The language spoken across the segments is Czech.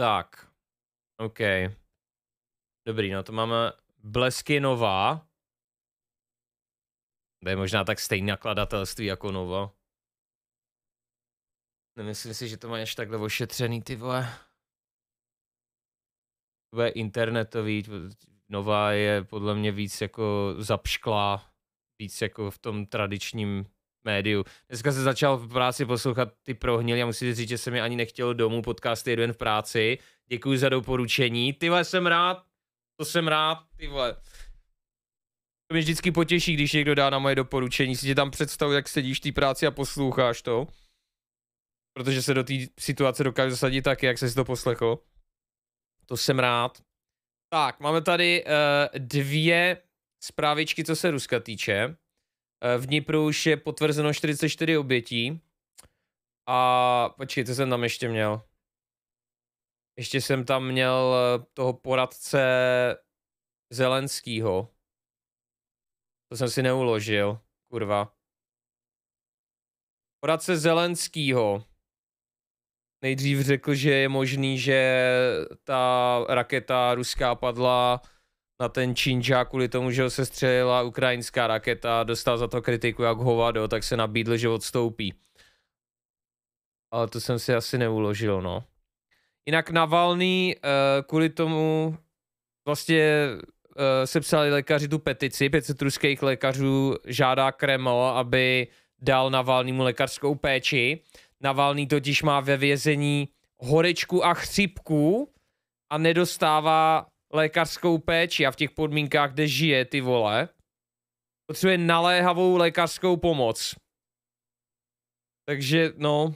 Tak. OK. Dobrý, no to máme Blesky Nová. To je možná tak stejné nakladatelství jako Nova. Nemyslím si, že to má až takhle ošetřený, ty vole. To bude internetový, Nová je podle mě víc jako zapšklá, víc jako v tom tradičním médiu. Dneska se začal v práci poslouchat ty prohnil. Já musím říct, že se mi ani nechtělo domů, podcast jeden v práci. Děkuji za doporučení. Ty vole, jsem rád, to jsem rád, ty vole. To mě vždycky potěší, když někdo dá na moje doporučení, si tě tam představu, jak sedíš v té práci a posloucháš to. Protože se do té situace dokáže zasadit tak, jak si to poslechl. To jsem rád. Tak, máme tady uh, dvě zprávičky, co se Ruska týče. Eh, v Dnipru už je potvrzeno 44 obětí. A počkej, co jsem tam ještě měl? Ještě jsem tam měl eh, toho poradce Zelenskýho. To jsem si neuložil, kurva. Poradce Zelenskýho nejdřív řekl, že je možný, že ta raketa ruská padla na ten Činča kvůli tomu, že ho se střelila ukrajinská raketa a dostal za to kritiku jak hovado, tak se nabídl, že odstoupí. Ale to jsem si asi neuložil, no. Jinak Navalný eh, kvůli tomu vlastně eh, se psali lékaři tu petici, 500 ruských lékařů žádá Kreml, aby dal Navalnýmu lékařskou péči. Navalný totiž má ve vězení horečku a chřipku a nedostává lékařskou péči a v těch podmínkách, kde žije ty vole, potřebuje naléhavou lékařskou pomoc. Takže no,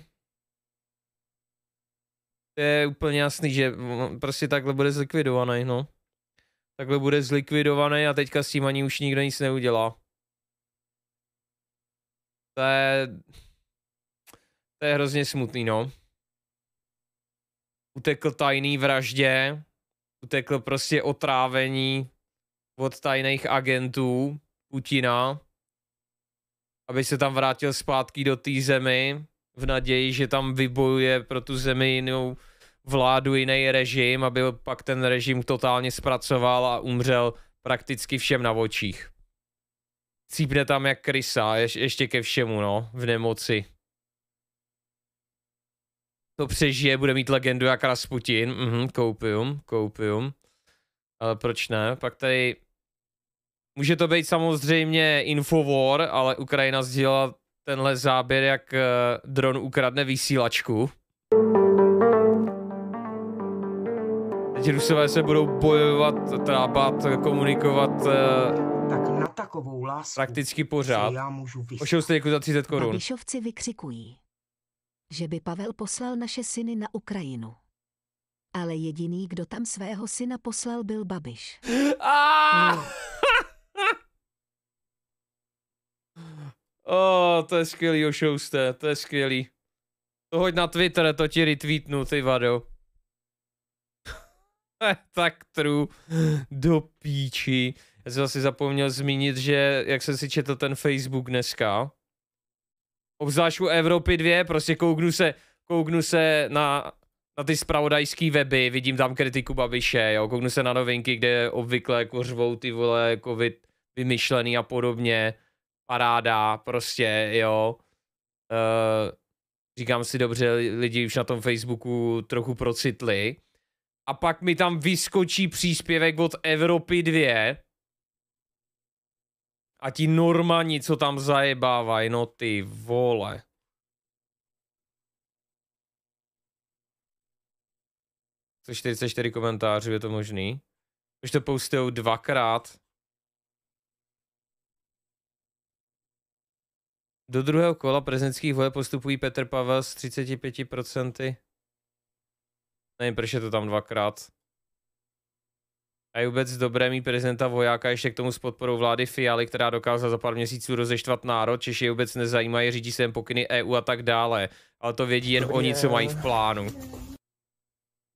je úplně jasný, že prostě takhle bude zlikvidovaný, no. Takhle bude zlikvidovaný a teďka s tím ani už nikdo nic neudělá. To je... To je hrozně smutný, no. Utekl tajný vraždě utekl prostě otrávení od tajných agentů Putina, aby se tam vrátil zpátky do té zemi v naději, že tam vybojuje pro tu zemi jinou vládu, jiný režim, aby pak ten režim totálně zpracoval a umřel prakticky všem na očích. Cípne tam jak krysa, ješ, ještě ke všemu, no, v nemoci to přežije, bude mít legendu jak Rasputin. Mhm, koupium, koupium. Ale proč ne? Pak tady... Může to být samozřejmě infowar, ale Ukrajina sdělila tenhle záběr, jak eh, dron ukradne vysílačku. Teď Rusové se budou bojovat, trábat, komunikovat eh, tak na takovou lásku. Prakticky pořád. Já můžu Ošel jste za 30 korun. Babišovci vykřikují že by Pavel poslal naše syny na Ukrajinu. Ale jediný, kdo tam svého syna poslal, byl Babiš. No. O, oh, to je skvělý, ošouste, to je skvělý. To hoď na Twitter, to ti retweetnu, ty vado. tak true. Do píči. Já jsem asi zapomněl zmínit, že jak jsem si četl ten Facebook dneska, obzvlášť u Evropy 2, prostě kouknu se, kouknu se na, na ty spravodajský weby, vidím tam kritiku Babiše, jo, kouknu se na novinky, kde obvykle jako řvou ty vole covid vymyšlený a podobně, paráda, prostě, jo. Uh, říkám si dobře, lidi už na tom Facebooku trochu procitli. A pak mi tam vyskočí příspěvek od Evropy 2, a ti normani, co tam zajebávají, no ty vole. Co 44 komentářů, je to možný? Už to postujou dvakrát. Do druhého kola prezidentských voleb postupují Petr Pavel s 35%. Nevím, proč je to tam dvakrát. A je vůbec dobré mít prezidenta vojáka ještě k tomu s podporou vlády Fialy, která dokázala za pár měsíců rozeštvat národ, Češi je vůbec nezajímají, řídí se jen pokyny EU a tak dále. Ale to vědí jen oni, co mají v plánu.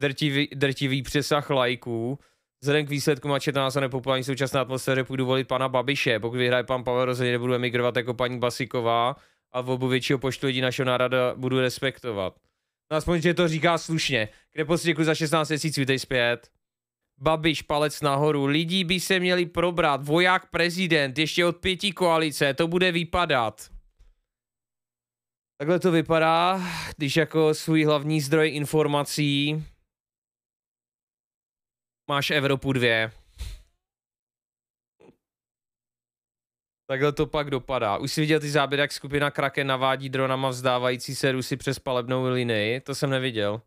Drtivý, drtivý přesah lajků. Vzhledem k výsledku má 14 se nepopulární současné atmosféře půjdu volit pana Babiše. Pokud vyhraje pan Pavel, rozhodně nebudu emigrovat jako paní Basiková a v obu většího počtu lidí našeho národa budu respektovat. No aspoň, že to říká slušně. Kde prostě děkuji za 16 měsíců, teď zpět. Babiš, palec nahoru. Lidí by se měli probrat. Voják prezident, ještě od pěti koalice, to bude vypadat. Takhle to vypadá, když jako svůj hlavní zdroj informací máš Evropu 2. Takhle to pak dopadá. Už si viděl ty záběry, jak skupina Kraken navádí dronama vzdávající se Rusy přes palebnou linii? To jsem neviděl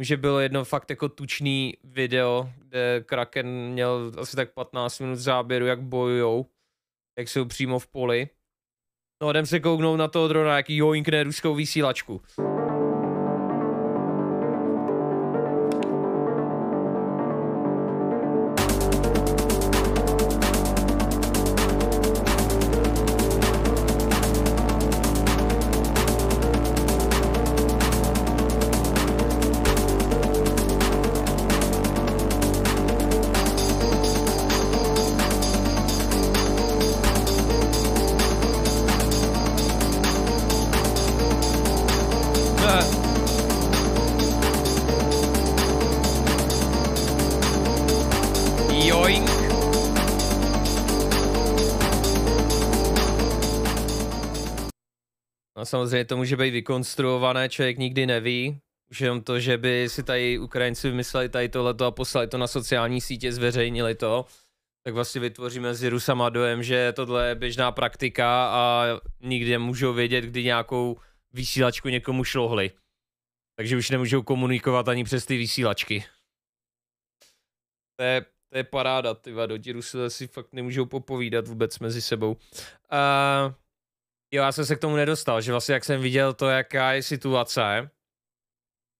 že bylo jedno fakt jako tučný video, kde Kraken měl asi tak 15 minut záběru, jak bojujou, jak jsou přímo v poli. No jdem se kouknout na toho drona, jaký joinkne ruskou vysílačku. samozřejmě to může být vykonstruované, člověk nikdy neví, Už jenom to, že by si tady Ukrajinci vymysleli tady tohleto a poslali to na sociální sítě, zveřejnili to, tak vlastně vytvoříme mezi Rusama dojem, že tohle je běžná praktika a nikdy nemůžou vědět, kdy nějakou vysílačku někomu šlohli. Takže už nemůžou komunikovat ani přes ty vysílačky. To je, to je paráda, ty vado, ti Rusové si fakt nemůžou popovídat vůbec mezi sebou. Uh, Jo, já jsem se k tomu nedostal, že vlastně jak jsem viděl to, jaká je situace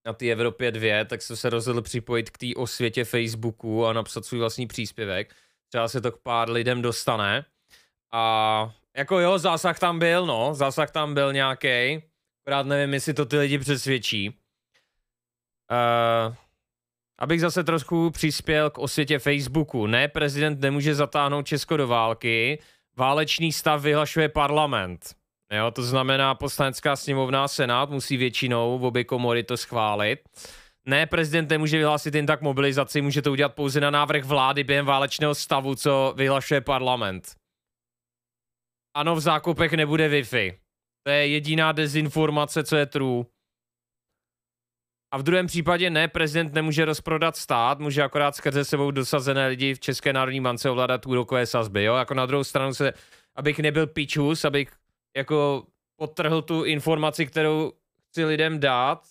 na té Evropě 2, tak jsem se rozhodl připojit k té osvětě Facebooku a napsat svůj vlastní příspěvek. Třeba se to k pár lidem dostane. A jako jo, zásah tam byl, no, zásah tam byl nějaký. Akorát nevím, jestli to ty lidi přesvědčí. Uh, abych zase trošku přispěl k osvětě Facebooku. Ne, prezident nemůže zatáhnout Česko do války. Válečný stav vyhlašuje parlament. Jo, to znamená, poslanecká sněmovna a senát musí většinou v obě komory to schválit. Ne, prezident nemůže vyhlásit jen tak mobilizaci, může to udělat pouze na návrh vlády během válečného stavu, co vyhlašuje parlament. Ano, v zákupech nebude Wi-Fi. To je jediná dezinformace, co je true. A v druhém případě ne, prezident nemůže rozprodat stát, může akorát skrze sebou dosazené lidi v České národní mance ovládat úrokové sazby, jo? Jako na druhou stranu se, abych nebyl pičus, abych jako potrhl tu informaci, kterou chci lidem dát,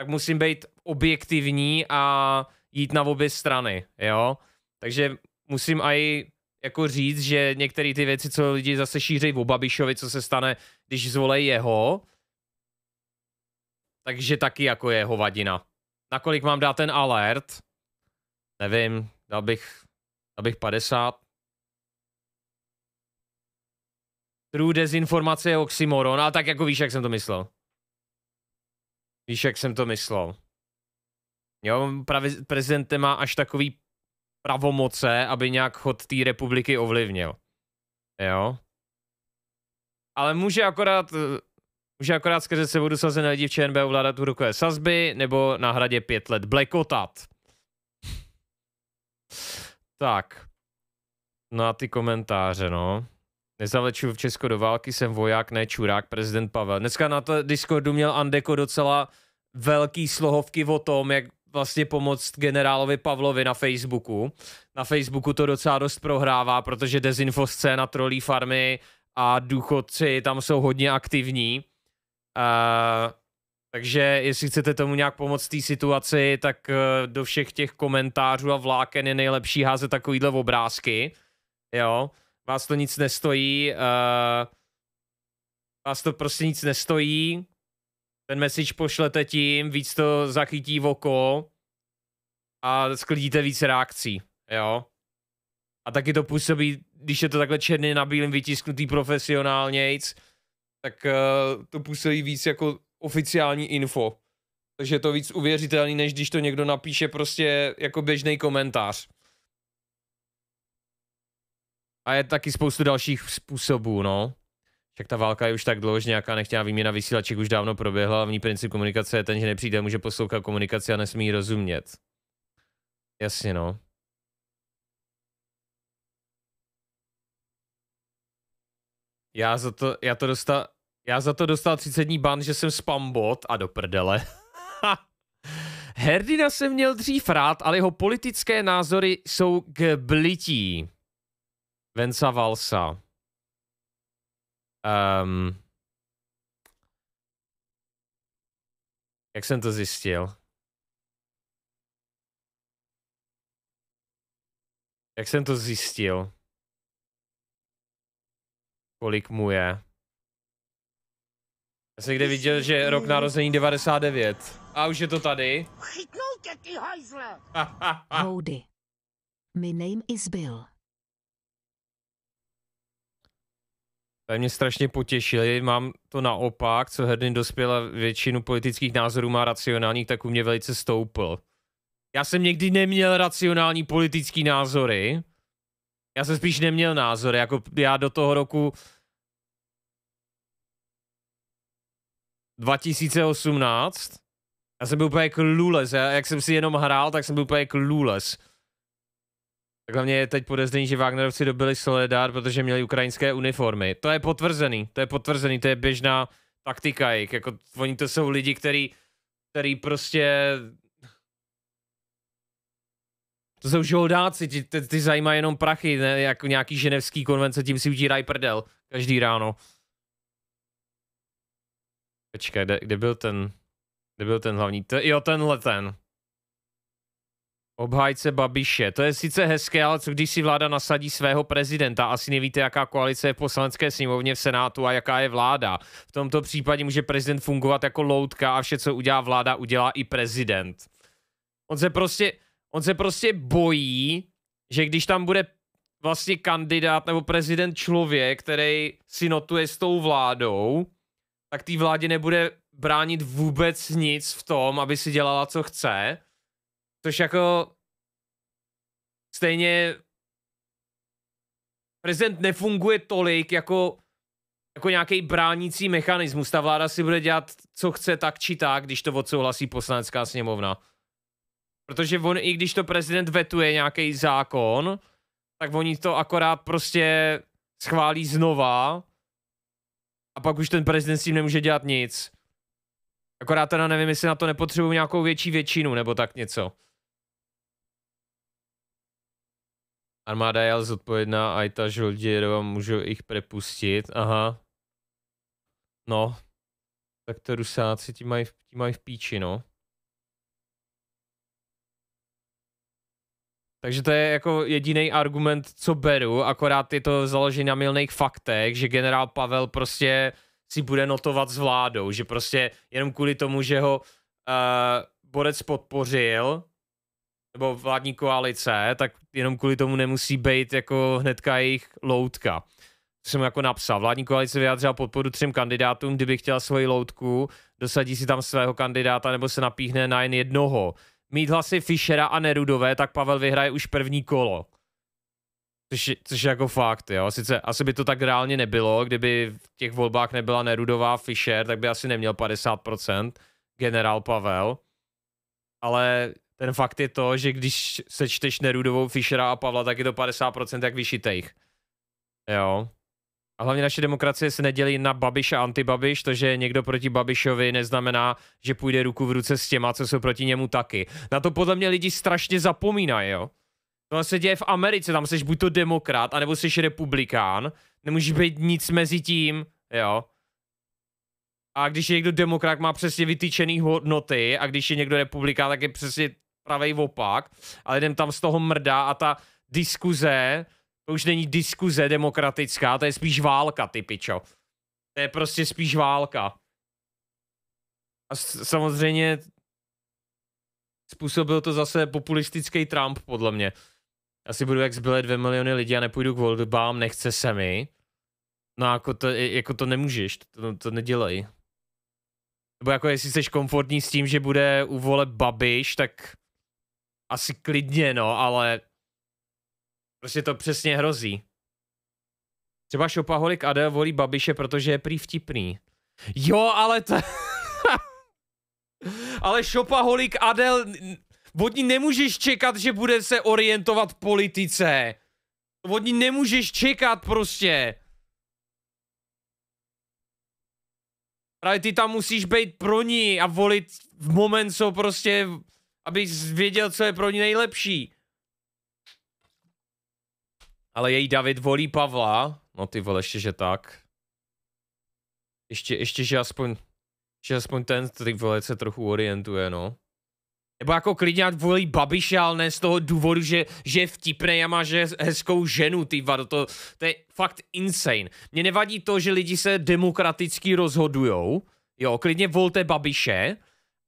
tak musím být objektivní a jít na obě strany, jo. Takže musím aj jako říct, že některé ty věci, co lidi zase šíří o Babišovi, co se stane, když zvolej jeho, takže taky jako je vadina. Nakolik mám dát ten alert? Nevím, dal bych, dal bych 50. True dezinformace je oxymoron, ale tak jako víš, jak jsem to myslel. Víš, jak jsem to myslel. Jo, pravi, prezident má až takový pravomoce, aby nějak chod té republiky ovlivnil. Jo. Ale může akorát, může akorát skrze budu sazen lidi v ČNB ovládat úrokové sazby nebo na hradě pět let blekotat. tak. No a ty komentáře, no. Nezaleču v Česko do války, jsem voják, ne čurák, prezident Pavel. Dneska na to Discordu měl Andeko docela velký slohovky o tom, jak vlastně pomoct generálovi Pavlovi na Facebooku. Na Facebooku to docela dost prohrává, protože dezinfo scéna trolí farmy a důchodci tam jsou hodně aktivní. Uh, takže jestli chcete tomu nějak pomoct té situaci, tak uh, do všech těch komentářů a vláken je nejlepší házet takovýhle obrázky. Jo, vás to nic nestojí, uh, vás to prostě nic nestojí, ten message pošlete tím, víc to zachytí v oko a sklidíte víc reakcí, jo. A taky to působí, když je to takhle černý na bílém vytisknutý profesionálnějc, tak uh, to působí víc jako oficiální info. Takže je to víc uvěřitelný, než když to někdo napíše prostě jako běžný komentář. A je taky spoustu dalších způsobů, no. Však ta válka je už tak dlouho, že nějaká nechtěná výměna vysílaček už dávno proběhla. Hlavní princip komunikace je ten, že nepřijde, může poslouchat komunikaci a nesmí rozumět. Jasně, no. Já, za to, já, to dostal, já za to dostal 30 dní ban, že jsem spambot a do prdele. Herdina jsem měl dřív rád, ale jeho politické názory jsou k blití. Vensa Valsa. Um, jak jsem to zjistil? Jak jsem to zjistil? Kolik mu je? Já jsem někde viděl, že rok narození 99. A už je to tady. Chytnou tě, ty hajzle! Houdy. My name is Bill. To mě strašně potěšili, mám to naopak, co Herdin dospěl a většinu politických názorů má racionálních, tak u mě velice stoupl. Já jsem někdy neměl racionální politický názory, já jsem spíš neměl názor, jako já do toho roku 2018, já jsem byl úplně lules, já, jak jsem si jenom hrál, tak jsem byl úplně lules. Tak hlavně je teď podezření, že Wagnerovci dobili Soledad, protože měli ukrajinské uniformy. To je potvrzený, to je potvrzený, to je běžná taktika jich. Jako, oni to jsou lidi, který, který prostě... To jsou žoldáci, ty, ty, ty zajímá jenom prachy, ne? jako nějaký ženevský konvence, tím si utírají prdel každý ráno. Počkej, kde, kde byl ten... Kde byl ten hlavní? jo, tenhle ten. Obhájce Babiše. To je sice hezké, ale co když si vláda nasadí svého prezidenta? Asi nevíte, jaká koalice je v poslanecké sněmovně, v Senátu a jaká je vláda. V tomto případě může prezident fungovat jako loutka a vše, co udělá vláda, udělá i prezident. On se prostě, on se prostě bojí, že když tam bude vlastně kandidát nebo prezident člověk, který si notuje s tou vládou, tak té vládě nebude bránit vůbec nic v tom, aby si dělala, co chce Což jako stejně prezident nefunguje tolik jako, jako nějaký bránící mechanismus. Ta vláda si bude dělat, co chce, tak či tak, když to odsouhlasí poslanecká sněmovna. Protože on, i když to prezident vetuje nějaký zákon, tak oni to akorát prostě schválí znova a pak už ten prezident s tím nemůže dělat nic. Akorát teda nevím, jestli na to nepotřebují nějakou větší většinu nebo tak něco. Armáda je ale zodpovědná a i ta žoldírova můžu jich prepustit. Aha. No. Tak to rusáci ti mají, ti mají v píči, no. Takže to je jako jediný argument, co beru, akorát je to založené na milných faktech, že generál Pavel prostě si bude notovat s vládou, že prostě jenom kvůli tomu, že ho uh, Borec podpořil, nebo vládní koalice, tak jenom kvůli tomu nemusí být jako hnedka jejich loutka. To jsem jako napsal. Vládní koalice vyjádřila podporu třem kandidátům, kdyby chtěla svoji loutku, dosadí si tam svého kandidáta nebo se napíchne na jen jednoho. Mít hlasy Fischera a Nerudové, tak Pavel vyhraje už první kolo. Což, což je jako fakt, jo. Sice asi by to tak reálně nebylo, kdyby v těch volbách nebyla Nerudová Fischer, tak by asi neměl 50% generál Pavel. Ale ten fakt je to, že když sečteš Nerudovou, Fischera a Pavla, tak je to 50% jak vyšitejch. Jo. A hlavně naše demokracie se nedělí na Babiš a antibabiš, to, že někdo proti Babišovi neznamená, že půjde ruku v ruce s těma, co jsou proti němu taky. Na to podle mě lidi strašně zapomínají, jo. To se děje v Americe, tam jsi buď to demokrat, anebo jsi republikán. Nemůžeš být nic mezi tím, jo. A když je někdo demokrat, má přesně vytýčený hodnoty a když je někdo republikán, tak je přesně pravej opak ale jdem tam z toho mrdá a ta diskuze, to už není diskuze demokratická, to je spíš válka, ty pičo. To je prostě spíš válka. A samozřejmě způsobil to zase populistický Trump, podle mě. Asi budu jak zbylé dvě miliony lidí a nepůjdu k volbám, nechce se mi. No jako to, jako to nemůžeš, to, to nedělej. Nebo jako jestli jsi komfortní s tím, že bude u voleb Babiš, tak asi klidně, no, ale prostě to přesně hrozí. Třeba šopaholik Adel volí Babiše, protože je prý vtipný. Jo, ale to... ale šopaholik Adel... Od ní nemůžeš čekat, že bude se orientovat v politice. Od ní nemůžeš čekat prostě. Právě ty tam musíš být pro ní a volit v moment, co prostě aby věděl, co je pro ní nejlepší. Ale její David volí Pavla. No ty vole, ještě že tak. Ještě, ještě že aspoň, že aspoň ten ty vole se trochu orientuje, no. Nebo jako klidně volí Babiše, ale ne z toho důvodu, že, že je vtipnej a má že hezkou ženu, ty vado, to, to je fakt insane. Mně nevadí to, že lidi se demokraticky rozhodujou, jo, klidně volte Babiše,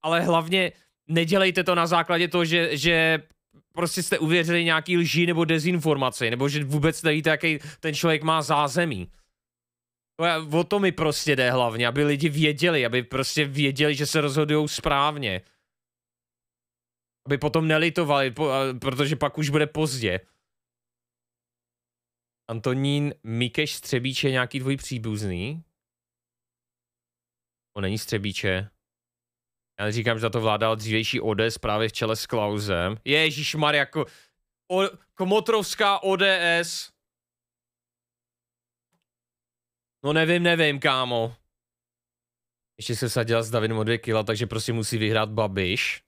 ale hlavně nedělejte to na základě toho, že, že prostě jste uvěřili nějaký lži nebo dezinformaci, nebo že vůbec nevíte, jaký ten člověk má zázemí. O to mi prostě jde hlavně, aby lidi věděli, aby prostě věděli, že se rozhodují správně. Aby potom nelitovali, protože pak už bude pozdě. Antonín Mikeš Střebíče nějaký tvůj příbuzný? On není Střebíče. Já neříkám, že za to vládala dřívější ODS právě v čele s Klausem. Ježíš Mar, jako o, komotrovská ODS. No nevím, nevím, kámo. Ještě se sadila s Davidem o dvě kila, takže prostě musí vyhrát Babiš.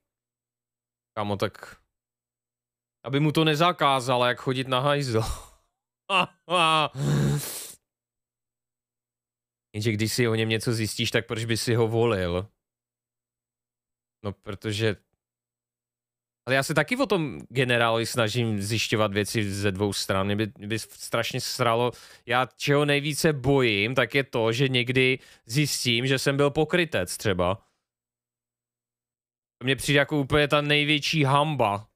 Kámo, tak... Aby mu to nezakázala, jak chodit na hajzo. Jenže když si o něm něco zjistíš, tak proč by si ho volil? No, protože... Ale já se taky o tom generáli snažím zjišťovat věci ze dvou stran. Mě by, mě by strašně sralo. Já čeho nejvíce bojím, tak je to, že někdy zjistím, že jsem byl pokrytec třeba. Mě přijde jako úplně ta největší hamba.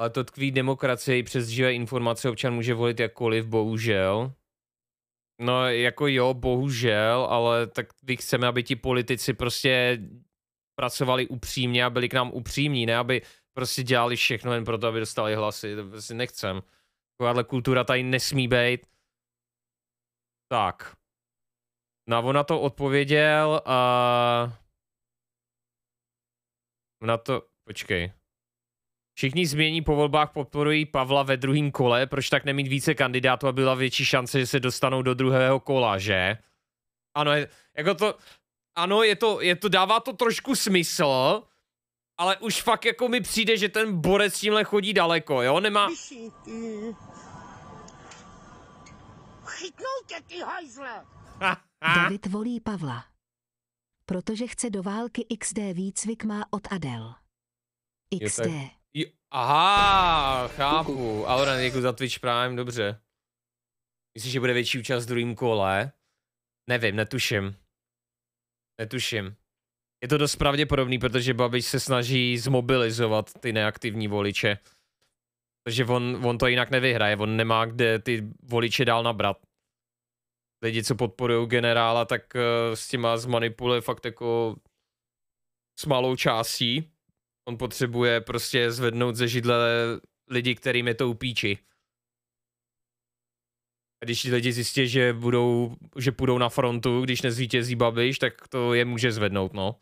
Ale to tkví demokracie i přes živé informace občan může volit jakkoliv, bohužel. No jako jo, bohužel, ale tak my chceme, aby ti politici prostě pracovali upřímně a byli k nám upřímní, ne aby prostě dělali všechno jen proto, aby dostali hlasy, to prostě nechcem. Takováhle kultura tady nesmí být. Tak. No on na to odpověděl a... Na to, počkej. Všichni změní po volbách podporují Pavla ve druhém kole, proč tak nemít více kandidátů a byla větší šance, že se dostanou do druhého kola, že? Ano, je, jako to, ano, je to, je to, dává to trošku smysl, ale už fakt jako mi přijde, že ten borec s tímhle chodí daleko, jo? Nemá... Chytnou tě, ty hajzle! David volí Pavla. Protože chce do války XD výcvik má od Adel. XD. Jo, aha, chápu. Auran, děkuji za Twitch Prime, dobře. Myslíš, že bude větší účast v druhém kole? Nevím, netuším. Netuším. Je to dost pravděpodobný, protože Babiš se snaží zmobilizovat ty neaktivní voliče. Protože on, on to jinak nevyhraje, on nemá kde ty voliče dál nabrat. Lidi, co podporují generála, tak uh, s těma zmanipuluje fakt jako s malou částí. On potřebuje prostě zvednout ze židle lidi, kterým je to upíči. A když lidi zjistí, že budou, že půjdou na frontu, když nezvítězí Babiš, tak to je může zvednout, no.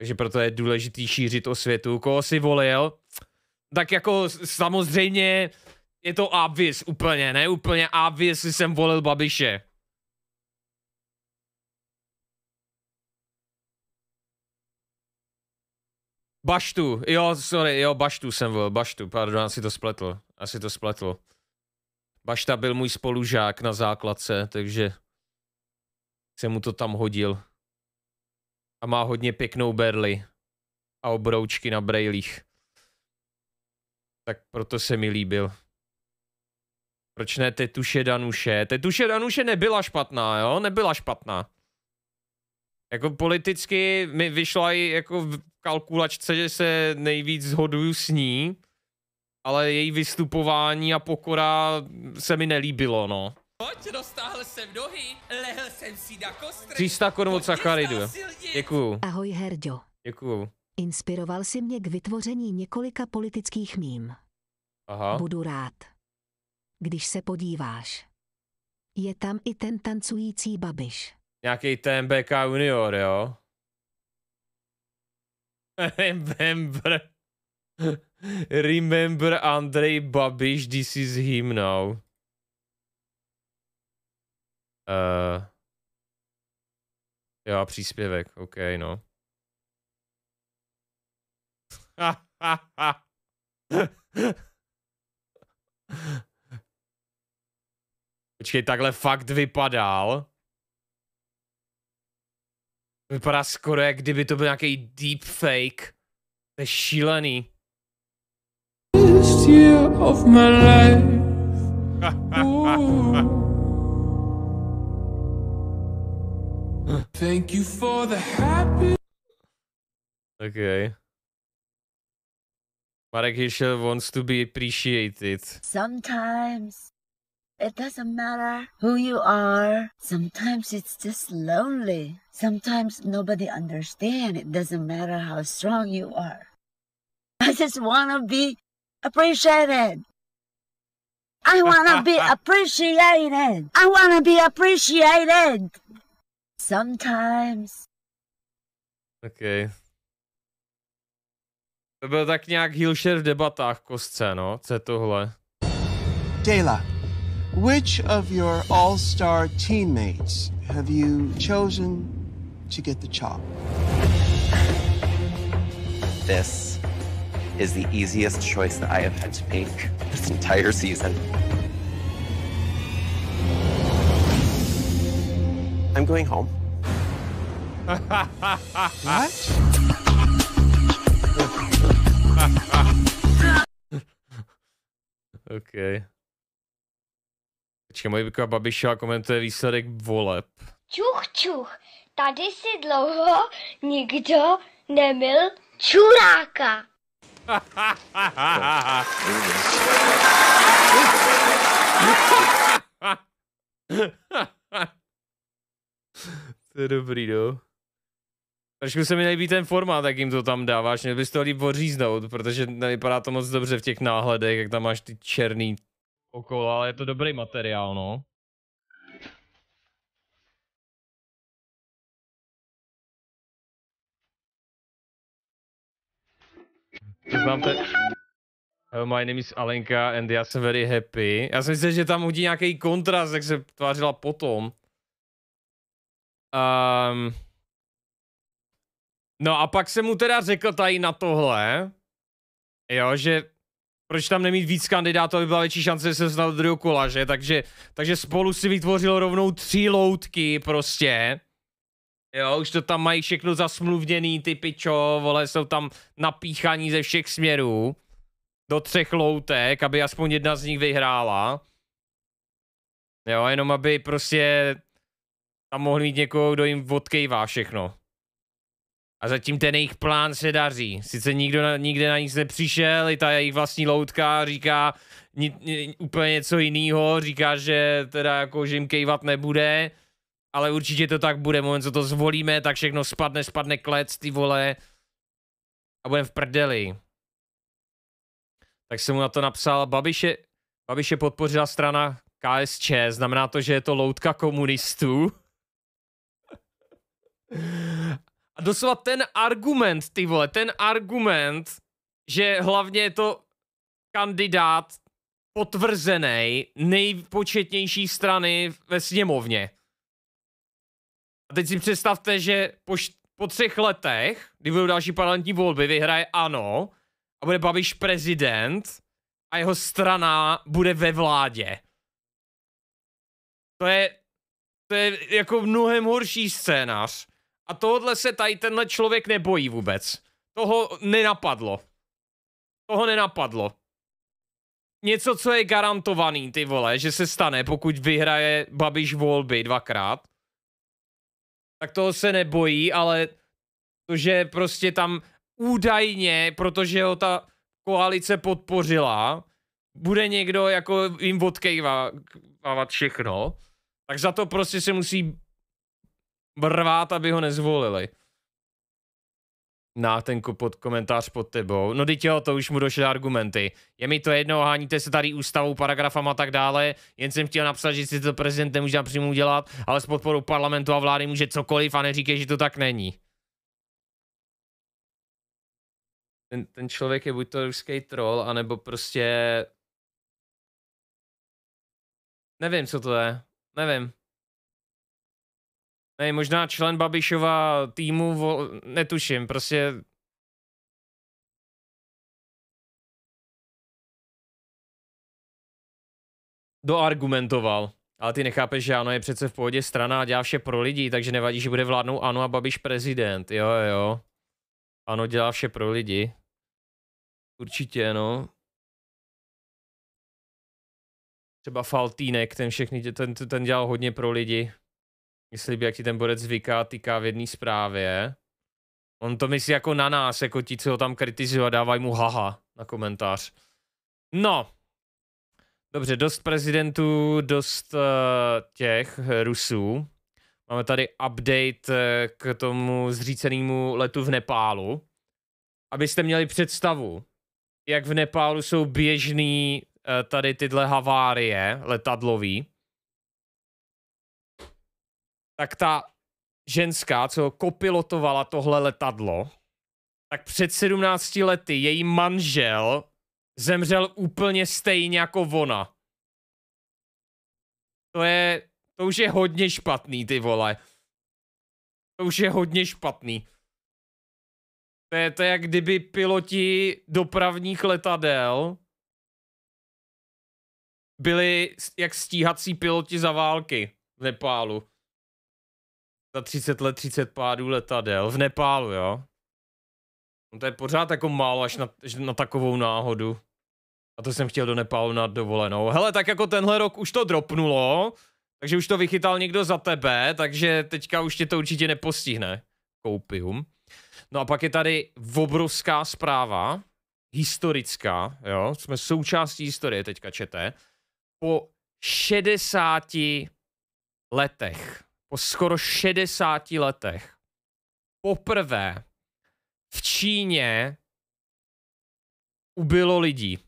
Takže proto je důležitý šířit o světu. Koho si volil? Tak jako samozřejmě je to obvious úplně, ne úplně obvious, jsem volil Babiše. Baštu, jo, sorry, jo, Baštu jsem volil, Baštu, pardon, asi to spletl, asi to spletl. Bašta byl můj spolužák na základce, takže jsem mu to tam hodil. A má hodně pěknou berly a obroučky na brejlích. Tak proto se mi líbil. Proč ne Tetuše Danuše? Tetuše Danuše nebyla špatná, jo? Nebyla špatná. Jako politicky mi vyšla i jako v kalkulačce, že se nejvíc zhoduju s ní, ale její vystupování a pokora se mi nelíbilo, no. Pojď, dostáhl jsem nohy, lehl jsem si na kostry. 300 korun od Sakaridu. Děkuju. Ahoj Herďo. Děkuju. Inspiroval si mě k vytvoření několika politických mím. Aha. Budu rád, když se podíváš. Je tam i ten tancující babiš nějaký TMBK junior, jo? Remember. Remember Andrej Babiš, this is him now. Uh, jo, příspěvek, OK, no. Počkej, takhle fakt vypadal. Vypadá skoro, jak kdyby to byl nějaký deepfake. To je šílený. Thank you for the happy... Okay. Marek Hischel wants to be appreciated. Sometimes It doesn't matter who you are. Sometimes it's just lonely. Sometimes nobody understands. It doesn't matter how strong you are. I just want to be appreciated. I want to be appreciated. I want to be appreciated. Sometimes. Okay. To byl tak nějak Hilšer v debatách kostce, no? Co je tohle? Which of your all star teammates have you chosen to get the chop? This is the easiest choice that I have had to make this entire season. I'm going home. what? okay. Počkej, Mojbika Babišová komentuje výsledek voleb. Čuch, čuch, tady si dlouho nikdo nemil čuráka. to je dobrý, do. No. Trošku se mi nejbí ten formát, jak jim to tam dáváš. Měl bys to líp odříznout, protože nevypadá to moc dobře v těch náhledech, jak tam máš ty černý okolo, ale je to dobrý materiál, no. To znám te... Hello, my name is Alenka and já jsem very happy. Já jsem myslel, že tam hodí nějaký kontrast, jak se tvářila potom. Um... No a pak jsem mu teda řekl tady na tohle, jo, že proč tam nemít víc kandidátů, aby byla větší šance, že se dostat do druhého kola, že? Takže, takže spolu si vytvořil rovnou tři loutky prostě. Jo, už to tam mají všechno zasmluvněný, ty pičo, vole, jsou tam napíchaní ze všech směrů. Do třech loutek, aby aspoň jedna z nich vyhrála. Jo, jenom aby prostě tam mohli mít někoho, kdo jim odkejvá všechno. A zatím ten jejich plán se daří. Sice nikdo na, nikde na nic nepřišel, i ta jejich vlastní loutka říká ni, ni, úplně něco jiného, říká, že teda jako, že jim kejvat nebude, ale určitě to tak bude, moment, co to zvolíme, tak všechno spadne, spadne klec, ty vole, a budeme v prdeli. Tak jsem mu na to napsal, Babiše, Babiše podpořila strana KSČ, znamená to, že je to loutka komunistů. A doslova ten argument, ty vole, ten argument, že hlavně je to kandidát potvrzený nejpočetnější strany ve sněmovně. A teď si představte, že po, po třech letech, kdy budou další parlamentní volby, vyhraje ANO a bude Babiš prezident a jeho strana bude ve vládě. To je, to je jako mnohem horší scénář. A tohle se tady tenhle člověk nebojí vůbec. Toho nenapadlo. Toho nenapadlo. Něco, co je garantovaný, ty vole, že se stane, pokud vyhraje Babiš volby dvakrát. Tak toho se nebojí, ale to, že prostě tam údajně, protože ho ta koalice podpořila, bude někdo jako jim odkejvávat všechno, tak za to prostě se musí brvát, aby ho nezvolili. Nátenku pod komentář pod tebou. No teď to už mu došly argumenty. Je mi to jedno, háníte se tady ústavou, paragrafem a tak dále, jen jsem chtěl napsat, že si to prezident nemůže přímo udělat, ale s podporou parlamentu a vlády může cokoliv a neříkej, že to tak není. Ten, ten člověk je buď to ruský troll, anebo prostě... Nevím, co to je. Nevím nej možná člen Babišova týmu, vo, netuším, prostě doargumentoval. Ale ty nechápeš, že ano je přece v pohodě strana a dělá vše pro lidi, takže nevadí, že bude vládnout ano a Babiš prezident. Jo, jo. Ano dělá vše pro lidi. Určitě, no. Třeba Faltínek, ten všechny, ten, ten dělal hodně pro lidi. Myslí by, jak ti ten borec zvyká, týká v jedné zprávě. On to myslí jako na nás, jako ti, co ho tam kritizují a dávají mu haha na komentář. No. Dobře, dost prezidentů, dost uh, těch eh, Rusů. Máme tady update eh, k tomu zřícenému letu v Nepálu. Abyste měli představu, jak v Nepálu jsou běžný uh, tady tyhle havárie letadlový tak ta ženská, co kopilotovala tohle letadlo, tak před 17 lety její manžel zemřel úplně stejně jako ona. To je, to už je hodně špatný, ty vole. To už je hodně špatný. To je to, jak kdyby piloti dopravních letadel byli jak stíhací piloti za války v Nepálu za 30 let 30 pádů letadel v Nepálu, jo? No to je pořád jako málo až na, až na takovou náhodu. A to jsem chtěl do Nepálu na dovolenou. Hele, tak jako tenhle rok už to dropnulo, takže už to vychytal někdo za tebe, takže teďka už tě to určitě nepostihne. Koupium. No a pak je tady obrovská zpráva, historická, jo, jsme součástí historie teďka čete, po 60 letech po skoro 60 letech poprvé v Číně ubylo lidí.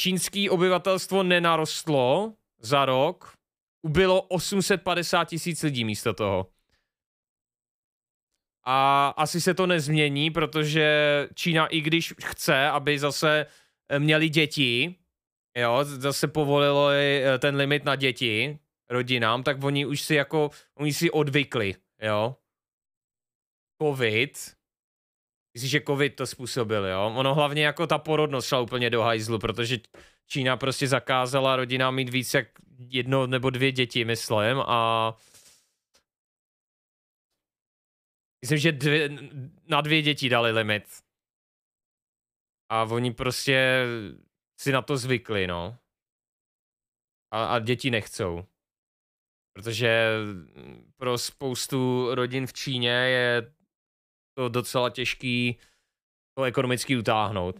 Čínský obyvatelstvo nenarostlo za rok, ubylo 850 tisíc lidí místo toho. A asi se to nezmění, protože Čína, i když chce, aby zase měli děti, jo, zase povolilo eh, ten limit na děti rodinám, tak oni už si jako, oni si odvykli, jo. Covid, Myslíš, že covid to způsobil, jo? Ono hlavně jako ta porodnost šla úplně do hajzlu, protože Čína prostě zakázala rodinám mít víc jak jedno nebo dvě děti, myslím, a myslím, že dvě, na dvě děti dali limit. A oni prostě si na to zvykli, no. A, a děti nechcou. Protože mm, pro spoustu rodin v Číně je to docela těžký to ekonomicky utáhnout.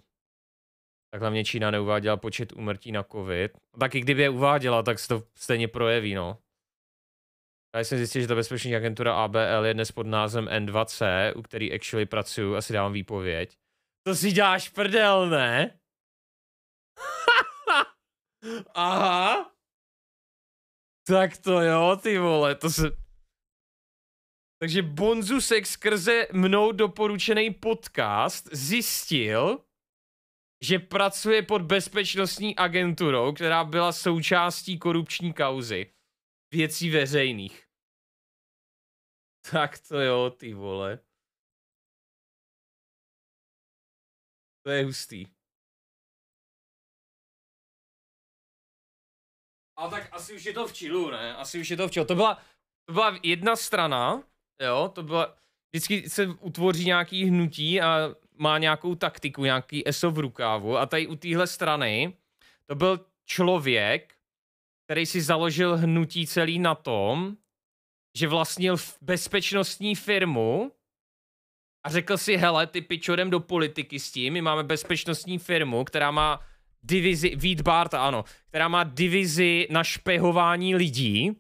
Tak hlavně Čína neuváděla počet umrtí na covid. A taky kdyby je uváděla, tak se to stejně projeví, no. Já jsem zjistil, že ta bezpečnostní agentura ABL je dnes pod názvem N2C, u který actually pracuju, asi dávám výpověď. To si děláš prdel, ne? Aha. Tak to jo, ty vole, to se... Takže Bonzusek skrze mnou doporučený podcast zjistil, že pracuje pod bezpečnostní agenturou, která byla součástí korupční kauzy věcí veřejných. Tak to jo, ty vole. To je hustý. A tak asi už je to v Čilu, ne? Asi už je to v Čilu. To byla, to byla jedna strana, jo, to byla... Vždycky se utvoří nějaký hnutí a má nějakou taktiku, nějaký ESO v rukávu. A tady u téhle strany to byl člověk, který si založil hnutí celý na tom, že vlastnil bezpečnostní firmu a řekl si, hele, ty pičorem do politiky s tím, my máme bezpečnostní firmu, která má divizi, Vít ano, která má divizi na špehování lidí,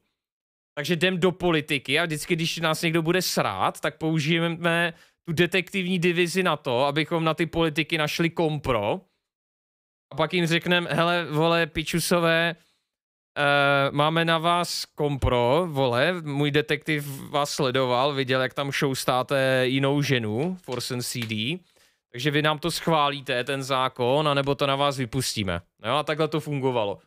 takže jdem do politiky a vždycky, když nás někdo bude srát, tak použijeme tu detektivní divizi na to, abychom na ty politiky našli kompro. A pak jim řekneme, hele, vole, pičusové, Uh, máme na vás kompro, vole, můj detektiv vás sledoval, viděl, jak tam šoustáte jinou ženu, Forsen CD takže vy nám to schválíte, ten zákon, anebo to na vás vypustíme. No jo, a takhle to fungovalo.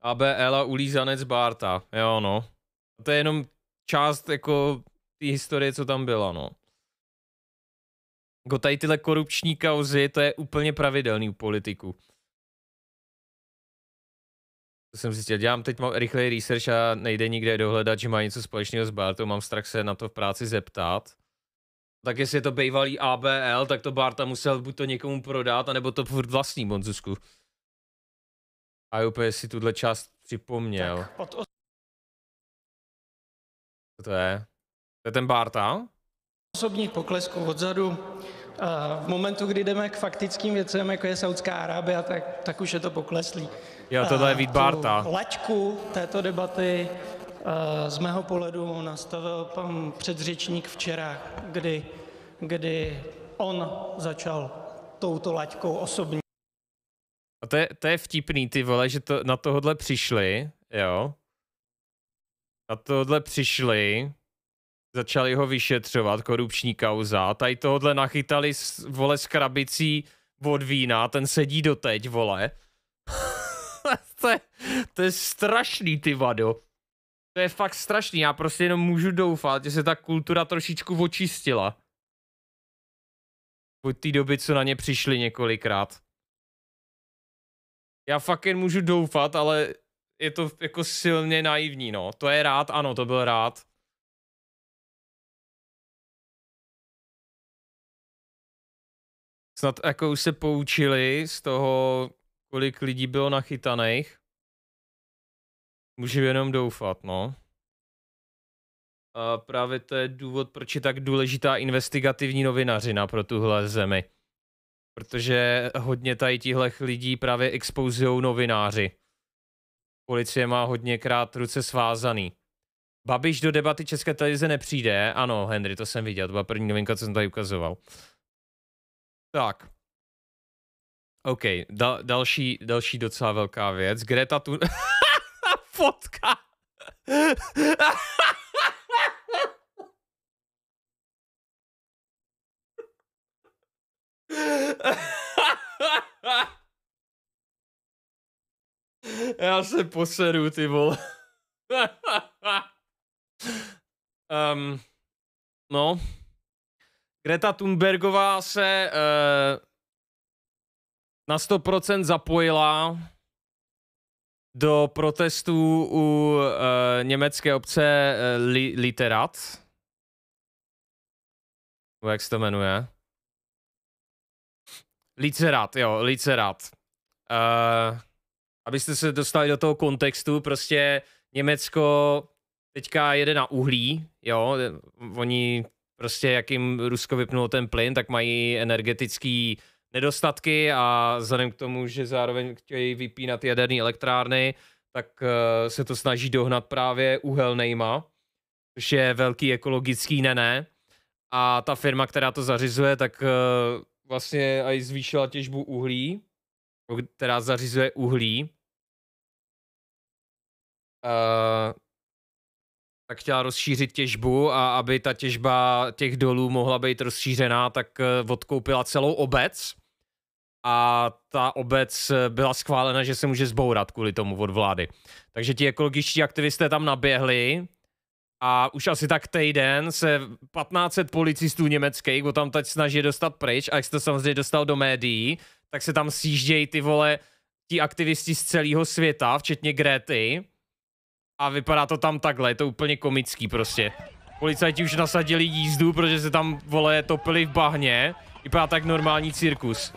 ABL a ulízanec Barta, jo no. To je jenom část jako té historie, co tam byla, no. Jako tady tyhle korupční kauzy, to je úplně pravidelný u politiku. To jsem zjistil, dělám teď mám rychlej research a nejde nikde dohledat, že má něco společného s Bartou, mám strach se na to v práci zeptat. Tak jestli je to bývalý ABL, tak to Barta musel buď to někomu prodat, anebo to furt vlastní monzusku. A úplně si tuhle část připomněl. Co to je? To je ten Barta? Osobní poklesku odzadu. A v momentu, kdy jdeme k faktickým věcem, jako je Saudská Arábia, tak, tak už je to pokleslý. Jo, tohle je Vít Barta. Laťku této debaty Eh, z mého pohledu nastavil pan předřečník včera, kdy kdy on začal touto laťkou osobní. A to je, to je vtipný, ty vole, že to, na tohle přišli, jo. Na tohle přišli, začali ho vyšetřovat, korupční kauza, tady tohle nachytali, vole, s krabicí od vína, ten sedí doteď, vole. to, je, to je strašný, ty vado. To je fakt strašný, já prostě jenom můžu doufat, že se ta kultura trošičku očistila. Od té doby, co na ně přišli několikrát. Já fakt jen můžu doufat, ale je to jako silně naivní, no. To je rád, ano, to byl rád. Snad jako už se poučili z toho, kolik lidí bylo nachytaných. Můžu jenom doufat, no. A právě to je důvod, proč je tak důležitá investigativní novinařina pro tuhle zemi. Protože hodně tady tihle lidí právě expozují novináři. Policie má hodněkrát ruce svázaný. Babiš do debaty České televize nepřijde. Ano, Henry, to jsem viděl. To byla první novinka, co jsem tady ukazoval. Tak. OK, da- další, další docela velká věc. Greta tu. fotka. Já se poseru, ty vole. um, no. Greta Thunbergová se uh, na 100% zapojila do protestů u uh, německé obce uh, Literat. U jak se to jmenuje? Licerat, jo, Licerat. Uh, eh, abyste se dostali do toho kontextu, prostě Německo teďka jede na uhlí, jo, oni prostě jak jim Rusko vypnulo ten plyn, tak mají energetický uh, nedostatky a vzhledem k tomu, že zároveň chtějí vypínat jaderné elektrárny, tak eh, se to snaží dohnat právě uhelnejma, což je velký ekologický nené. A ta firma, která to zařizuje, tak eh, vlastně i zvýšila těžbu uhlí, která zařizuje uhlí. Uh, tak chtěla rozšířit těžbu a aby ta těžba těch dolů mohla být rozšířená, tak odkoupila celou obec a ta obec byla schválena, že se může zbourat kvůli tomu od vlády. Takže ti ekologičtí aktivisté tam naběhli a už asi tak týden se 1500 policistů německých o tam teď snaží dostat pryč a jak se to samozřejmě dostal do médií, tak se tam sjíždějí ty vole ti aktivisti z celého světa, včetně Gréty a vypadá to tam takhle, je to úplně komický prostě. Policajti už nasadili jízdu, protože se tam, vole, topili v bahně. Vypadá tak normální cirkus.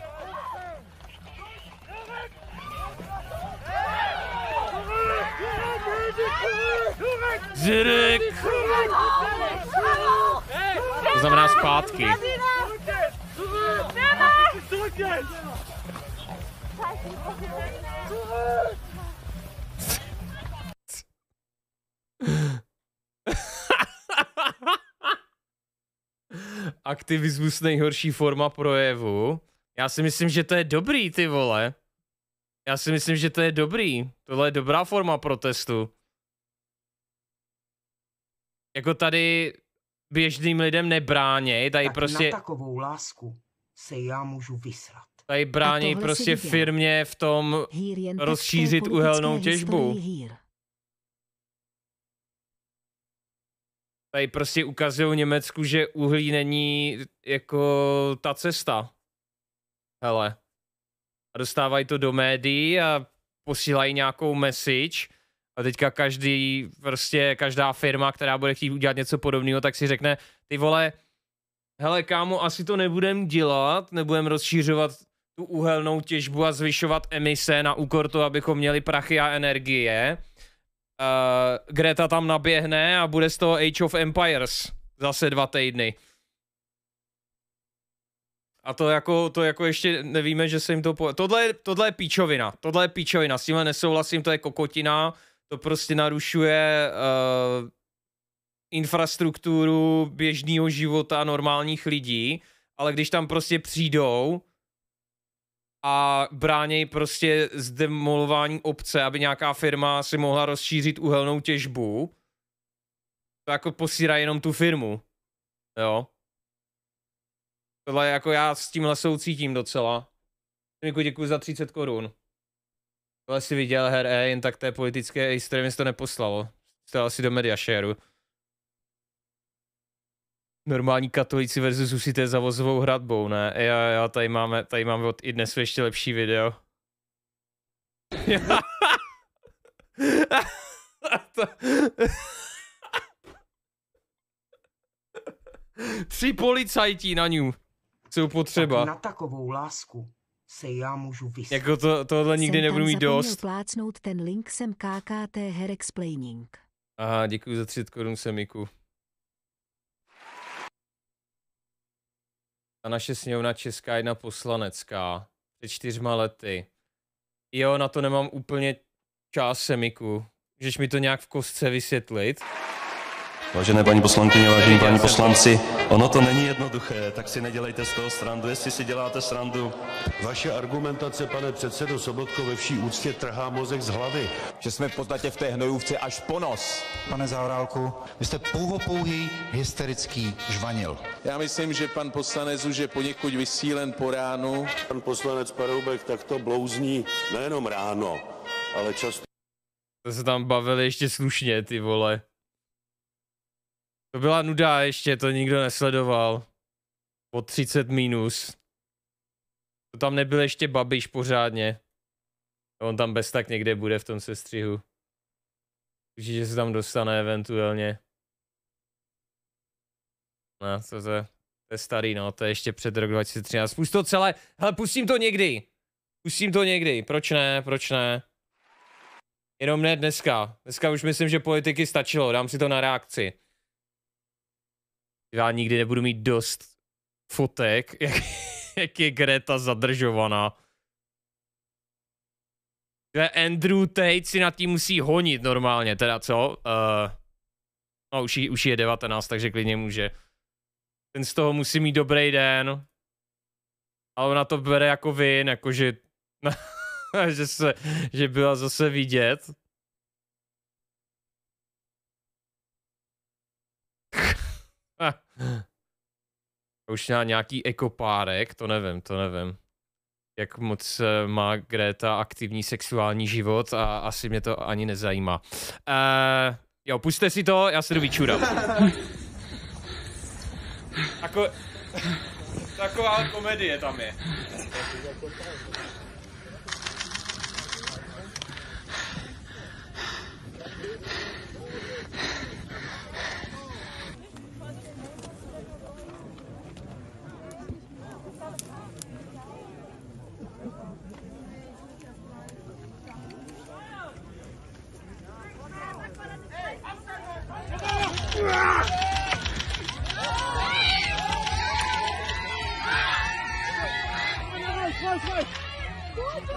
Zirik! To znamená zpátky. Aktivismus nejhorší forma projevu. Já si myslím, že to je dobrý, ty vole. Já si myslím, že to je dobrý. Tohle je dobrá forma protestu. Jako tady běžným lidem nebráněj, tady tak prostě... na takovou lásku se já můžu vysrat. Tady brání prostě firmě v tom rozšířit uhelnou těžbu. Tady prostě ukazují Německu, že uhlí není jako ta cesta. Hele. A dostávají to do médií a posílají nějakou message a teďka každý, prostě každá firma, která bude chtít udělat něco podobného, tak si řekne, ty vole, hele kámo, asi to nebudem dělat, nebudem rozšířovat tu uhelnou těžbu a zvyšovat emise na úkor to, abychom měli prachy a energie. Uh, Greta tam naběhne a bude z toho Age of Empires zase dva týdny. A to jako, to jako ještě nevíme, že se jim to po... Tohle, tohle je píčovina, tohle je píčovina, s tímhle nesouhlasím, to je kokotina to prostě narušuje uh, infrastrukturu běžného života normálních lidí, ale když tam prostě přijdou a bránějí prostě zdemolování obce, aby nějaká firma si mohla rozšířit uhelnou těžbu, to jako posírá jenom tu firmu. Jo. Tohle jako já s tímhle soucítím docela. Miku, děkuji za 30 korun asi viděl her E, jen tak té politické mi to neposlalo. Stalo asi do Mediashareu. Normální katolíci versus usité zavozovou hradbou, ne? Já, já, tady máme, tady máme od i dnes ještě lepší video. to... Tři policajtí na ňu jsou potřeba. Tak na takovou lásku se já můžu vysvět. Jako to, tohle nikdy nebudu mít dost. plácnout ten link sem KKT Her Explaining. Aha, děkuji za 30 korun semiku. A naše sněhovna česká jedna poslanecká. Před čtyřma lety. Jo, na to nemám úplně čas semiku. Můžeš mi to nějak v kostce vysvětlit? Vážené paní poslankyně, vážení páni poslanci, ono to není jednoduché, tak si nedělejte z toho srandu, jestli si děláte srandu. Vaše argumentace, pane předsedo Sobotko, ve vší úctě trhá mozek z hlavy. Že jsme v podstatě v té hnojůvce až po nos. Pane Zahorálku, vy jste pouhopouhý hysterický žvanil. Já myslím, že pan poslanec už je poněkud vysílen po ránu. Pan poslanec Paroubek takto blouzní nejenom ráno, ale často... To se tam bavili ještě slušně, ty vole. To byla nuda ještě, to nikdo nesledoval. Po 30 minus. To tam nebyl ještě Babiš pořádně. On tam bez tak někde bude v tom sestřihu. Určitě se tam dostane eventuálně. No, to, je, to je starý, no, to je ještě před rok 2013. Pust to celé, hele, pustím to někdy. Pustím to někdy, proč ne, proč ne. Jenom ne dneska. Dneska už myslím, že politiky stačilo, dám si to na reakci já nikdy nebudu mít dost fotek, jak, jak je Greta zadržovaná. Andrew Tate si na tím musí honit normálně, teda co? Uh, no už už je 19, takže klidně může. Ten z toho musí mít dobrý den. Ale ona to bere jako vin, jakože, že, se, že byla zase vidět. Už na nějaký ekopárek, to nevím, to nevím. Jak moc eh, má Greta aktivní sexuální život a asi mě to ani nezajímá. Uh, jo, puste si to, já se jdu vyčurat. Tako... Taková komedie tam je.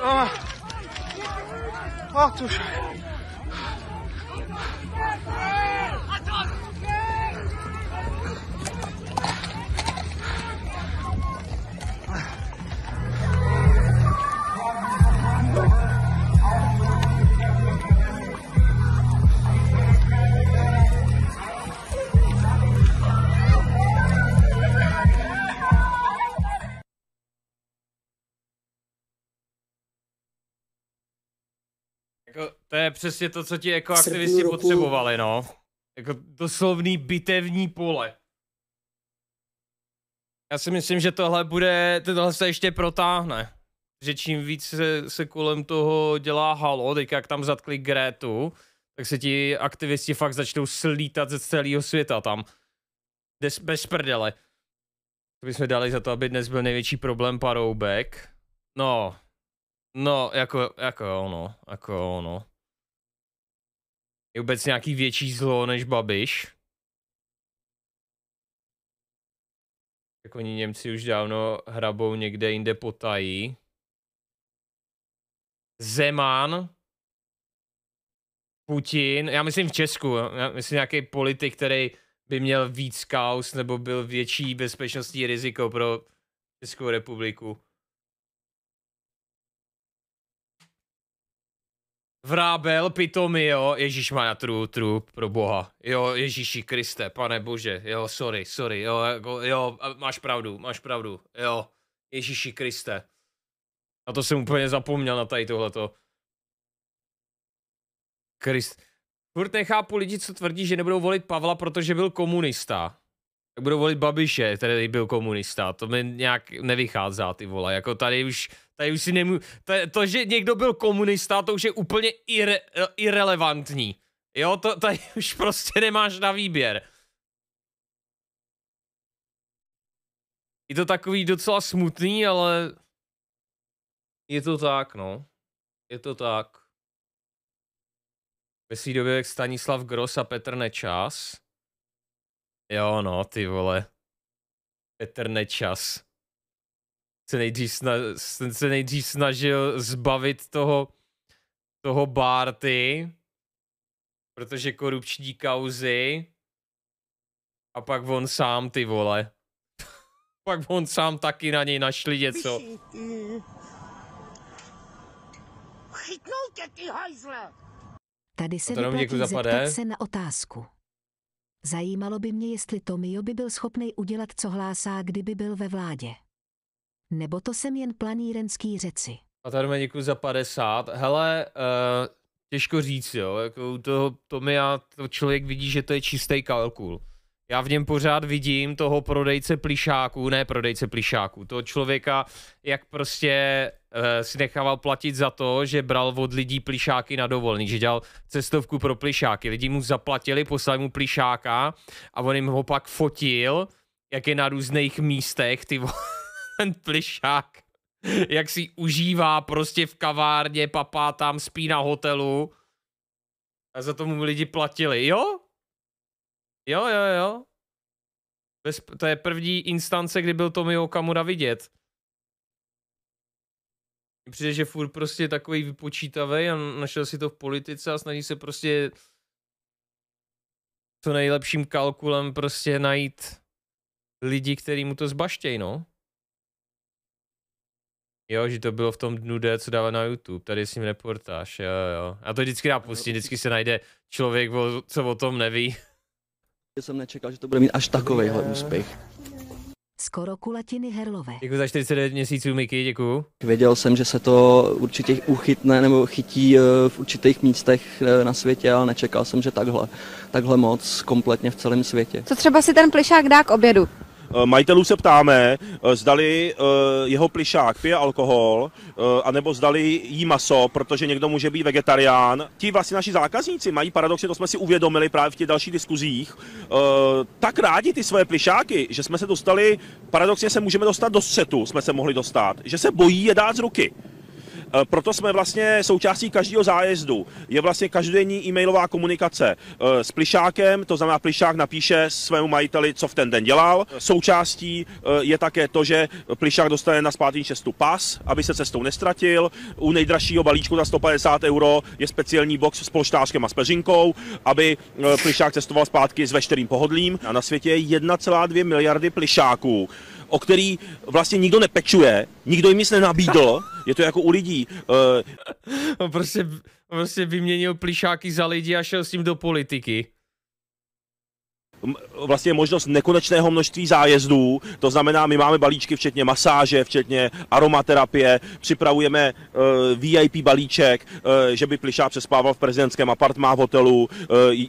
啊！啊，就是。Jako, to je přesně to, co ti jako aktivisti potřebovali, no. Jako doslovný bitevní pole. Já si myslím, že tohle bude, tohle se ještě protáhne. Že čím víc se, se kolem toho dělá halo, teď jak tam zatkli Grétu, tak se ti aktivisti fakt začnou slítat ze celého světa tam. Des, bez prdele. To bychom dali za to, aby dnes byl největší problém paroubek. No, No, jako, jako jo, no, jako jo, no. Je vůbec nějaký větší zlo než Babiš? Jako oni Němci už dávno hrabou někde jinde potají. Zeman. Putin, já myslím v Česku, já myslím nějaký politik, který by měl víc kaos nebo byl větší bezpečnostní riziko pro Českou republiku. Vrábel, pitomý, jo. Ježíš má na tru, tru, pro boha. Jo, Ježíši Kriste, pane bože, jo, sorry, sorry, jo, jako, jo, máš pravdu, máš pravdu, jo. Ježíši Kriste. A to jsem úplně zapomněl na tady tohleto. Krist. Furt nechápu lidi, co tvrdí, že nebudou volit Pavla, protože byl komunista tak budou volit Babiše, který byl komunista. To mi nějak nevychází, ty vole. Jako tady už, tady už si nemůžu, To, to, že někdo byl komunista, to už je úplně irre, irrelevantní. Jo, to tady už prostě nemáš na výběr. Je to takový docela smutný, ale je to tak, no. Je to tak. Ve svý době jak Stanislav Gross a Petr Nečas. Jo, no, ty vole. Petr Nečas. Se nejdřív, snažil, se nejdřív snažil zbavit toho, toho Barty, protože korupční kauzy, a pak on sám, ty vole. pak on sám taky na něj našli něco. Chytnou tě, ty hajzle! Tady se vyplatí zeptat se na otázku. Zajímalo by mě, jestli Tomio by byl schopný udělat, co hlásá, kdyby byl ve vládě. Nebo to jsem jen planírenský řeci. A tady mě děkuji za 50. Hele, uh, těžko říct, jo. Jako to, toho Tomia to člověk vidí, že to je čistý kalkul. Já v něm pořád vidím toho prodejce plišáků, ne prodejce plišáků, toho člověka, jak prostě Eh, si nechával platit za to, že bral od lidí plišáky na dovolný, že dělal cestovku pro plišáky. Lidi mu zaplatili, poslali mu plišáka a on jim ho pak fotil, jak je na různých místech, ty ten plišák, jak si užívá prostě v kavárně, papá tam spí na hotelu a za to mu lidi platili. Jo? Jo, jo, jo. Bez, to je první instance, kdy byl Tomio Okamura vidět. Přijde, že furt prostě takový vypočítavý a našel si to v politice a snaží se prostě to nejlepším kalkulem prostě najít lidi, který mu to zbaštěj, no. Jo, že to bylo v tom dnu D, co dává na YouTube, tady s ním reportáž, jo, jo. A to vždycky dá pustit, vždycky se najde člověk, co o tom neví. Já jsem nečekal, že to bude mít až takovejhle úspěch skoro kulatiny herlové. Děkuji za 49 měsíců, Miky, děkuji. Věděl jsem, že se to určitě uchytne nebo chytí eh, v určitých místech eh, na světě, ale nečekal jsem, že takhle, takhle moc kompletně v celém světě. Co třeba si ten plišák dá k obědu? Eh, majitelů se ptáme, eh, zdali eh, jeho plišák pije alkohol, anebo zdali jí maso, protože někdo může být vegetarián. Ti vlastně naši zákazníci mají paradoxně, to jsme si uvědomili právě v těch dalších diskuzích, tak rádi ty své plišáky, že jsme se dostali, paradoxně se můžeme dostat do střetu, jsme se mohli dostat, že se bojí je dát z ruky. Eh, proto jsme vlastně součástí každého zájezdu. Je vlastně každodenní e-mailová komunikace eh, s plišákem, to znamená plišák napíše svému majiteli, co v ten den dělal. Součástí eh, je také to, že plišák dostane na zpátky cestu pas, aby se cestou nestratil. U nejdražšího balíčku za 150 euro je speciální box s polštářkem a s peřinkou, aby plišák cestoval zpátky s veškerým pohodlím. A na světě je 1,2 miliardy plišáků o který vlastně nikdo nepečuje, nikdo jim nic nenabídl, je to jako u lidí. Uh... On prostě, prostě vyměnil plišáky za lidi a šel s tím do politiky vlastně možnost nekonečného množství zájezdů, to znamená, my máme balíčky včetně masáže, včetně aromaterapie, připravujeme uh, e, VIP balíček, uh, že by Plišá přespával v prezidentském apartmá v hotelu,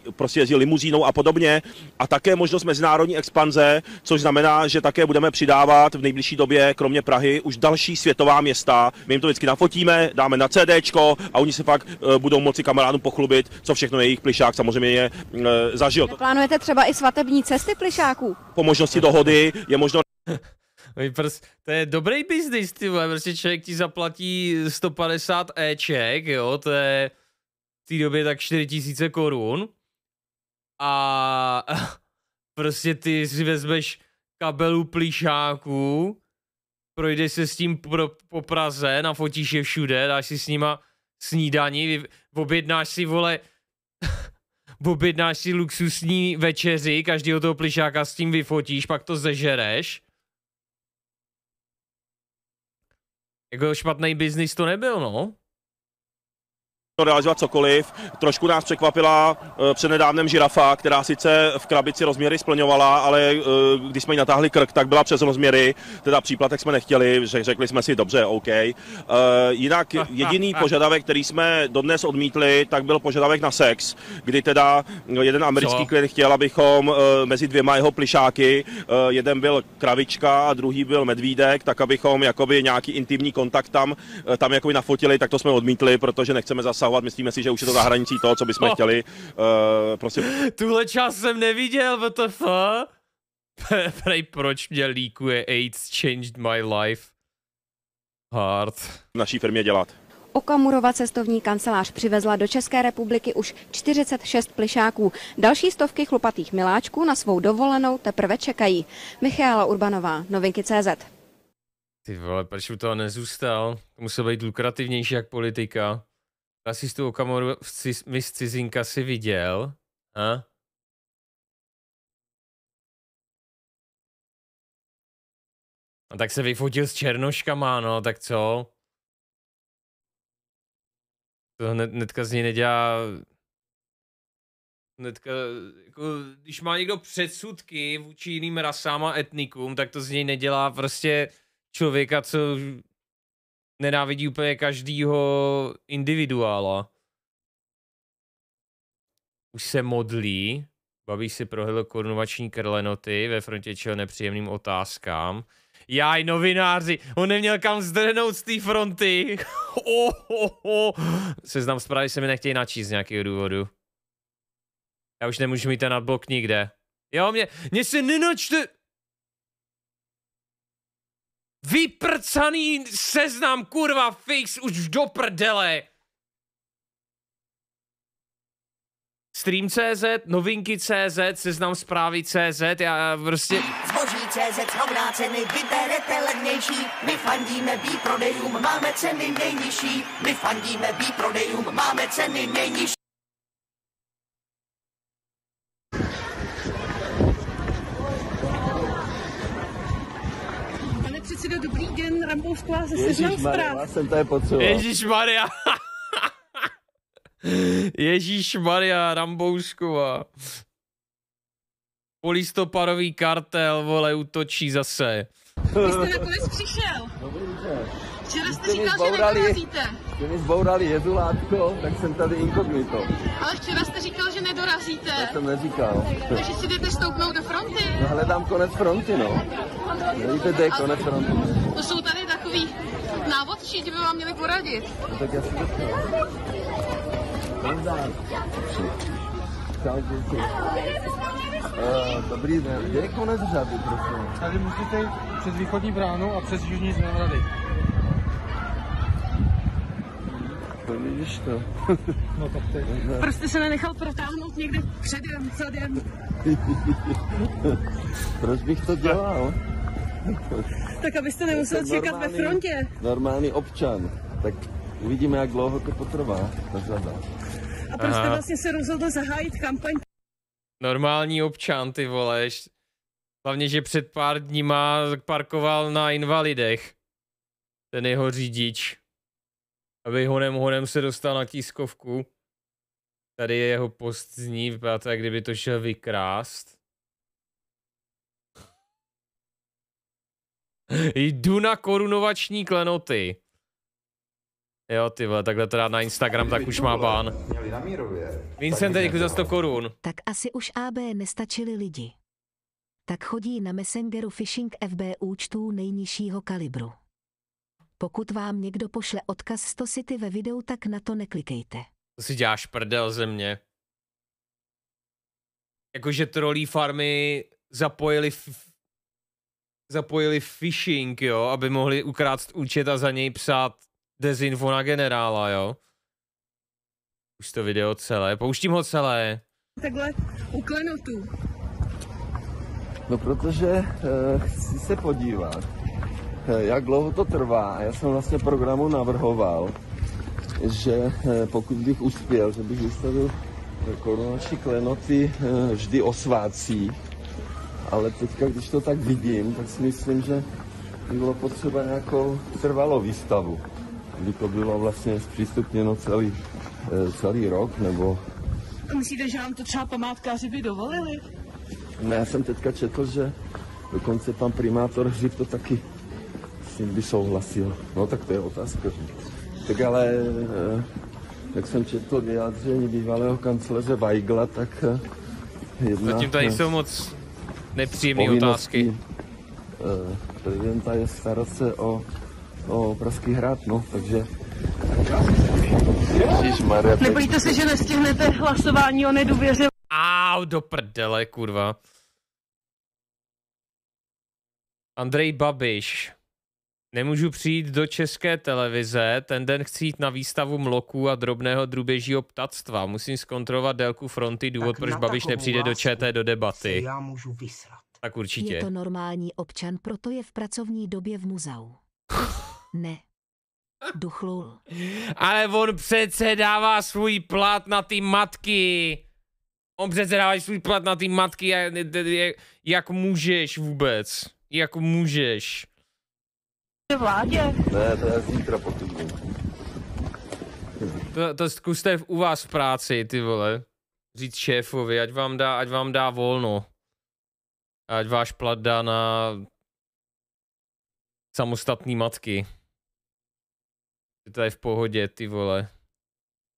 uh, prostě jezdí limuzínou a podobně. A také možnost mezinárodní expanze, což znamená, že také budeme přidávat v nejbližší době, kromě Prahy, už další světová města. My jim to vždycky nafotíme, dáme na CD a oni se pak uh, budou moci kamarádům pochlubit, co všechno jejich Plišák samozřejmě je, uh, zažil. Plánujete třeba i svatební cesty plišáků? Po možnosti dohody je možno to je dobrý biznis, ty vole, prostě člověk ti zaplatí 150 Eček, jo, to je v té době tak 4000 korun a prostě ty si vezmeš kabelu plíšáků, projdeš se s tím pro, po Praze, nafotíš je všude, dáš si s nima snídaní, objednáš si, vole, objednáš si luxusní večeři, každého toho plišáka s tím vyfotíš, pak to zežereš. Jako špatný biznis to nebyl, no realizovat cokoliv. Trošku nás překvapila uh, přednedávnem žirafa, která sice v krabici rozměry splňovala, ale uh, když jsme ji natáhli krk, tak byla přes rozměry, teda příplatek jsme nechtěli, že řekli jsme si dobře, OK. Uh, jinak jediný požadavek, který jsme dodnes odmítli, tak byl požadavek na sex, kdy teda jeden americký Co? klient chtěl, abychom uh, mezi dvěma jeho plišáky, uh, jeden byl kravička a druhý byl medvídek, tak abychom jakoby nějaký intimní kontakt tam, uh, tam jakoby nafotili, tak to jsme odmítli, protože nechceme zase zasahovat, Myslíme si, že už je to za hranicí toho, co bychom oh. chtěli. Uh, prostě... Tuhle čas jsem neviděl, WTF? Prej, proč mě líkuje AIDS changed my life? Hard. V naší firmě dělat. Okamurova cestovní kancelář přivezla do České republiky už 46 plišáků. Další stovky chlupatých miláčků na svou dovolenou teprve čekají. Michála Urbanová, Novinky CZ. Ty vole, proč u toho nezůstal? musel být lukrativnější jak politika. Asi s tu Okamoru ciz, mi z cizinka si viděl. A? A no tak se vyfotil s černoškama, no, tak co? To hned, hnedka z něj nedělá... Hnedka, jako, když má někdo předsudky vůči jiným rasám a etnikům, tak to z něj nedělá prostě člověka, co nenávidí úplně každýho individuála. Už se modlí, baví si prohyl korunovační krlenoty ve frontě čel nepříjemným otázkám. Jaj, novináři, on neměl kam zdrhnout z té fronty. oh, oh, oh. Seznam zprávy se mi nechtějí načíst z nějakého důvodu. Já už nemůžu mít ten nadblok nikde. Jo, mě, mě se nenačte... Vyprcaný seznam, kurva, fix, už do prdele! Stream.cz, novinky.cz, seznam zprávy.cz, já prostě... Zboží.cz, rovná ceny, vyberete levnější. My fandíme výprodejům, máme ceny nejnižší. My fandíme výprodejům, máme ceny nejnižší. Gen Rambovská ze seznam zpráv. Já jsem to je potřeboval. Ježíš Maria. Ježíš Maria Ramboušková. Polistopadový kartel, vole, útočí zase. Vy jste nakonec přišel. Dobrý Včera jste říkal, že nedorazíte že mi zbourali jezulátko, tak jsem tady inkognito. Ale včera jste říkal, že nedorazíte. Já jsem neříkal. Takže si jdete stoupnout do fronty. No hledám konec fronty, no. Nevíte, kde je konec fronty. To jsou tady takový návodčí, kdyby by vám měli poradit. No, tak já si eh, dobrý den, kde je konec řady, prosím? Tady musíte jít přes východní bránu a přes jižní z to vidíš to. no tak to je. Prostě se nenechal protáhnout někde předem, předem. Proč bych to dělal? tak abyste nemusel čekat ve frontě. Normální občan. Tak uvidíme, jak dlouho to potrvá. To A proč jste vlastně se rozhodl zahájit kampaň? Normální občan, ty voleš. Hlavně, že před pár dníma parkoval na invalidech. Ten jeho řidič aby honem honem se dostal na tiskovku. Tady je jeho post ní, vypadá to, jak kdyby to šel vykrást. Jdu na korunovační klenoty. Jo, ty vole, takhle to dát na Instagram, tak už má pán. Vincent, teď za 100 korun. Tak asi už AB nestačili lidi. Tak chodí na Messengeru phishing FB účtů nejnižšího kalibru. Pokud vám někdo pošle odkaz 100 City ve videu, tak na to neklikejte. To si děláš prdel ze mě. Jakože trolí farmy zapojili f- zapojili phishing, jo, aby mohli ukrást účet a za něj psát dezinfo na generála, jo. Už to video celé, pouštím ho celé. Takhle u klenotu. No protože uh, chci se podívat. Eh, jak dlouho to trvá. Já jsem vlastně programu navrhoval, že eh, pokud bych uspěl, že bych vystavil korunoční klenoty eh, vždy o svácích, ale teďka, když to tak vidím, tak si myslím, že bylo potřeba nějakou trvalou výstavu, kdy to bylo vlastně zpřístupněno celý, celý rok, nebo... Myslíte, že vám to třeba památkáři by dovolili? Ne, já jsem teďka četl, že dokonce pan primátor Hřib to taky s tím by souhlasil. No tak to je otázka. Tak ale, eh, jak jsem četl vyjádření bývalého kancléře Weigla, tak eh, jedna... Zatím tady jsou moc nepříjemné otázky. Eh, prezidenta je starat se o, o Pražský hrad, no, takže... Ježišmarja, se, že nestihnete hlasování o nedůvěře? Au, do prdele, kurva. Andrej Babiš. Nemůžu přijít do české televize, ten den chci jít na výstavu mloků a drobného drůběžího ptactva. Musím zkontrolovat délku fronty, důvod, tak proč Babiš nepřijde do ČT do debaty. Já můžu vysrat. Tak určitě. Je to normální občan, proto je v pracovní době v muzeu. ne. Duchlul. Ale on přece dává svůj plat na ty matky. On přece dává svůj plat na ty matky. Jak, jak můžeš vůbec? Jak můžeš? vládě? Ne, to je zítra týdnu. To, to zkuste u vás v práci, ty vole. Říct šéfovi, ať vám dá, ať vám dá volno. Ať váš plat dá na samostatný matky. Je to je v pohodě, ty vole.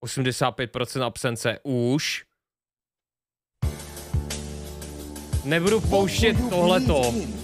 85% absence už. Nebudu pouštět tohleto. Výtky.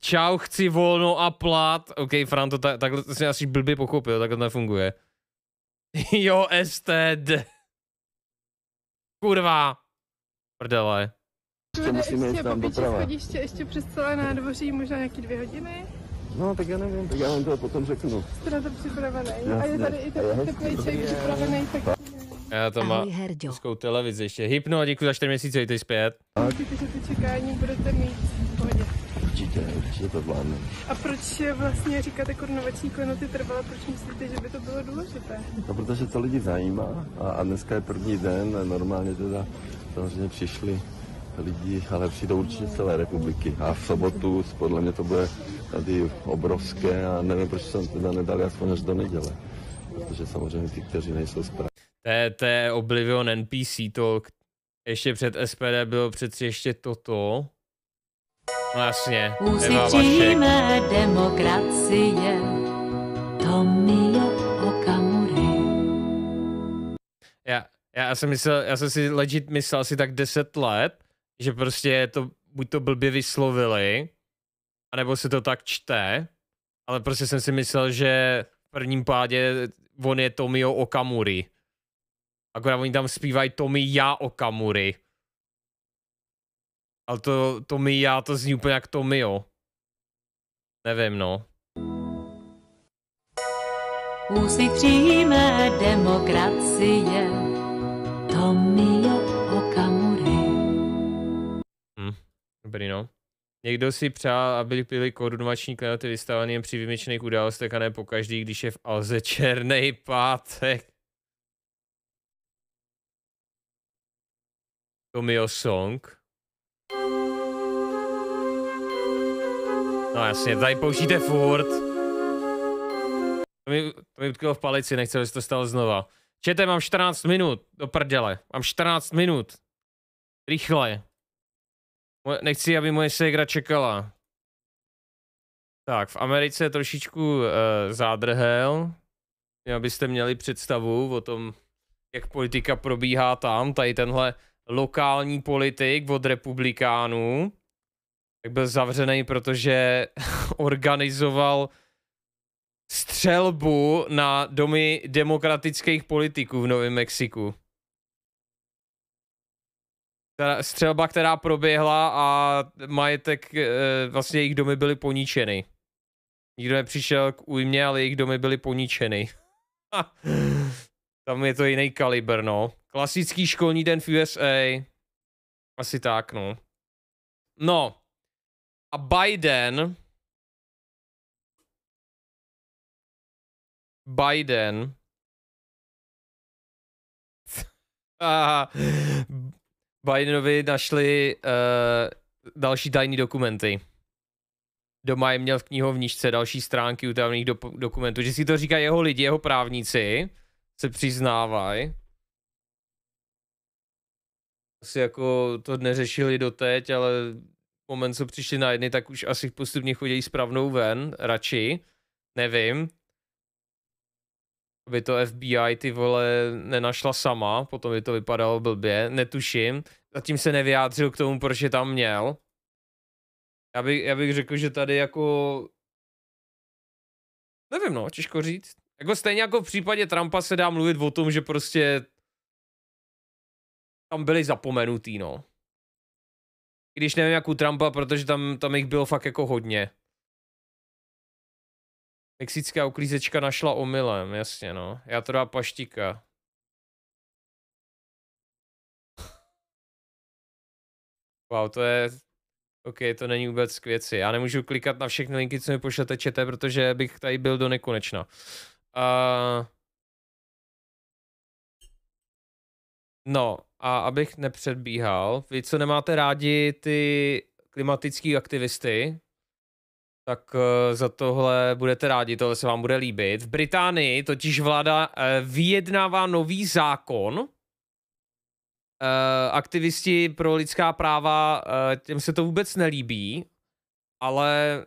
Čau, chci volno a plat. OK, Fran, to tak, takhle si asi blbě pochopil, takhle to nefunguje. jo, STD. Kurva. Prdele. Ještě musíme jít tam doprava. Schodiště ještě přes celé nádvoří, možná nějaký dvě hodiny. No, tak já nevím, tak já vám to potom řeknu. Jste na to připravený. Jasne. A je tady i ten teplý ček připravený, tak... Já to má českou televizi ještě. Hypno, a děkuji za 4 měsíce, jděte zpět. Myslíte, že ty čekání budete mít určitě, určitě to vládne. A proč vlastně říkáte korunovační jako klenoty trvala, proč myslíte, že by to bylo důležité? No, protože to lidi zajímá a, a dneska je první den, normálně teda samozřejmě přišli lidi, ale přijdou určitě celé republiky. A v sobotu podle mě to bude tady obrovské a nevím, proč jsem teda nedal aspoň až do neděle. Protože samozřejmě ty, kteří nejsou správní. to je Oblivion NPC Talk. Ještě před SPD bylo přeci ještě toto. No jasně, Úsvit demokracie Tomio Okamury. Já, já jsem myslel, já jsem si legit myslel asi tak 10 let, že prostě to buď to blbě vyslovili, anebo se to tak čte, ale prostě jsem si myslel, že v prvním pádě on je Tomio Okamuri. Akorát oni tam zpívají Tomi Já Okamuri. Ale to, to mi já, to zní úplně jak to mi, jo. Nevím, no. Úsvit přijíme demokracie jo Okamury. Hm, dobrý no. Někdo si přál, aby byly korunovační klenoty vystaveny při vymyčených událostech a ne pokaždý, když je v Alze černý pátek. Tomio Song. No jasně, tady použijte furt. To mi, to mi utkalo v palici, nechci, aby se to stalo znova. Čete, mám 14 minut, do prdele. Mám 14 minut. Rychle. Nechci, aby moje ségra čekala. Tak, v Americe je trošičku uh, zádrhel. Abyste měli představu o tom, jak politika probíhá tam. Tady tenhle lokální politik od republikánů tak byl zavřený, protože organizoval střelbu na domy demokratických politiků v Novém Mexiku. Teda střelba, která proběhla a majetek, eh, vlastně jejich domy byly poničeny. Nikdo nepřišel k újmě, ale jejich domy byly poničeny. Tam je to jiný kaliber, no. Klasický školní den v USA. Asi tak, no. No, a Biden Biden Bidenovi našli uh, další tajný dokumenty. Doma je měl v knihovničce další stránky utajovaných do, dokumentů, že si to říkají jeho lidi, jeho právníci, se přiznávají. Asi jako to neřešili doteď, ale moment, co přišli na jedny, tak už asi postupně chodí správnou ven, radši, nevím. Aby to FBI ty vole nenašla sama, potom by to vypadalo blbě, netuším. Zatím se nevyjádřil k tomu, proč je tam měl. Já, by, já bych řekl, že tady jako... Nevím no, těžko říct. Jako stejně jako v případě Trumpa se dá mluvit o tom, že prostě tam byli zapomenutý, no. Když nevím, jak u Trumpa, protože tam, tam jich bylo fakt jako hodně. Mexická uklízečka našla omylem, jasně no. Já to dá paštika. Wow, to je... OK, to není vůbec k věci. Já nemůžu klikat na všechny linky, co mi pošlete čete, protože bych tady byl do nekonečna. Uh... No a abych nepředbíhal, vy co nemáte rádi ty klimatický aktivisty, tak eh, za tohle budete rádi, tohle se vám bude líbit. V Británii totiž vláda eh, vyjednává nový zákon. Eh, aktivisti pro lidská práva, těm se to vůbec nelíbí, ale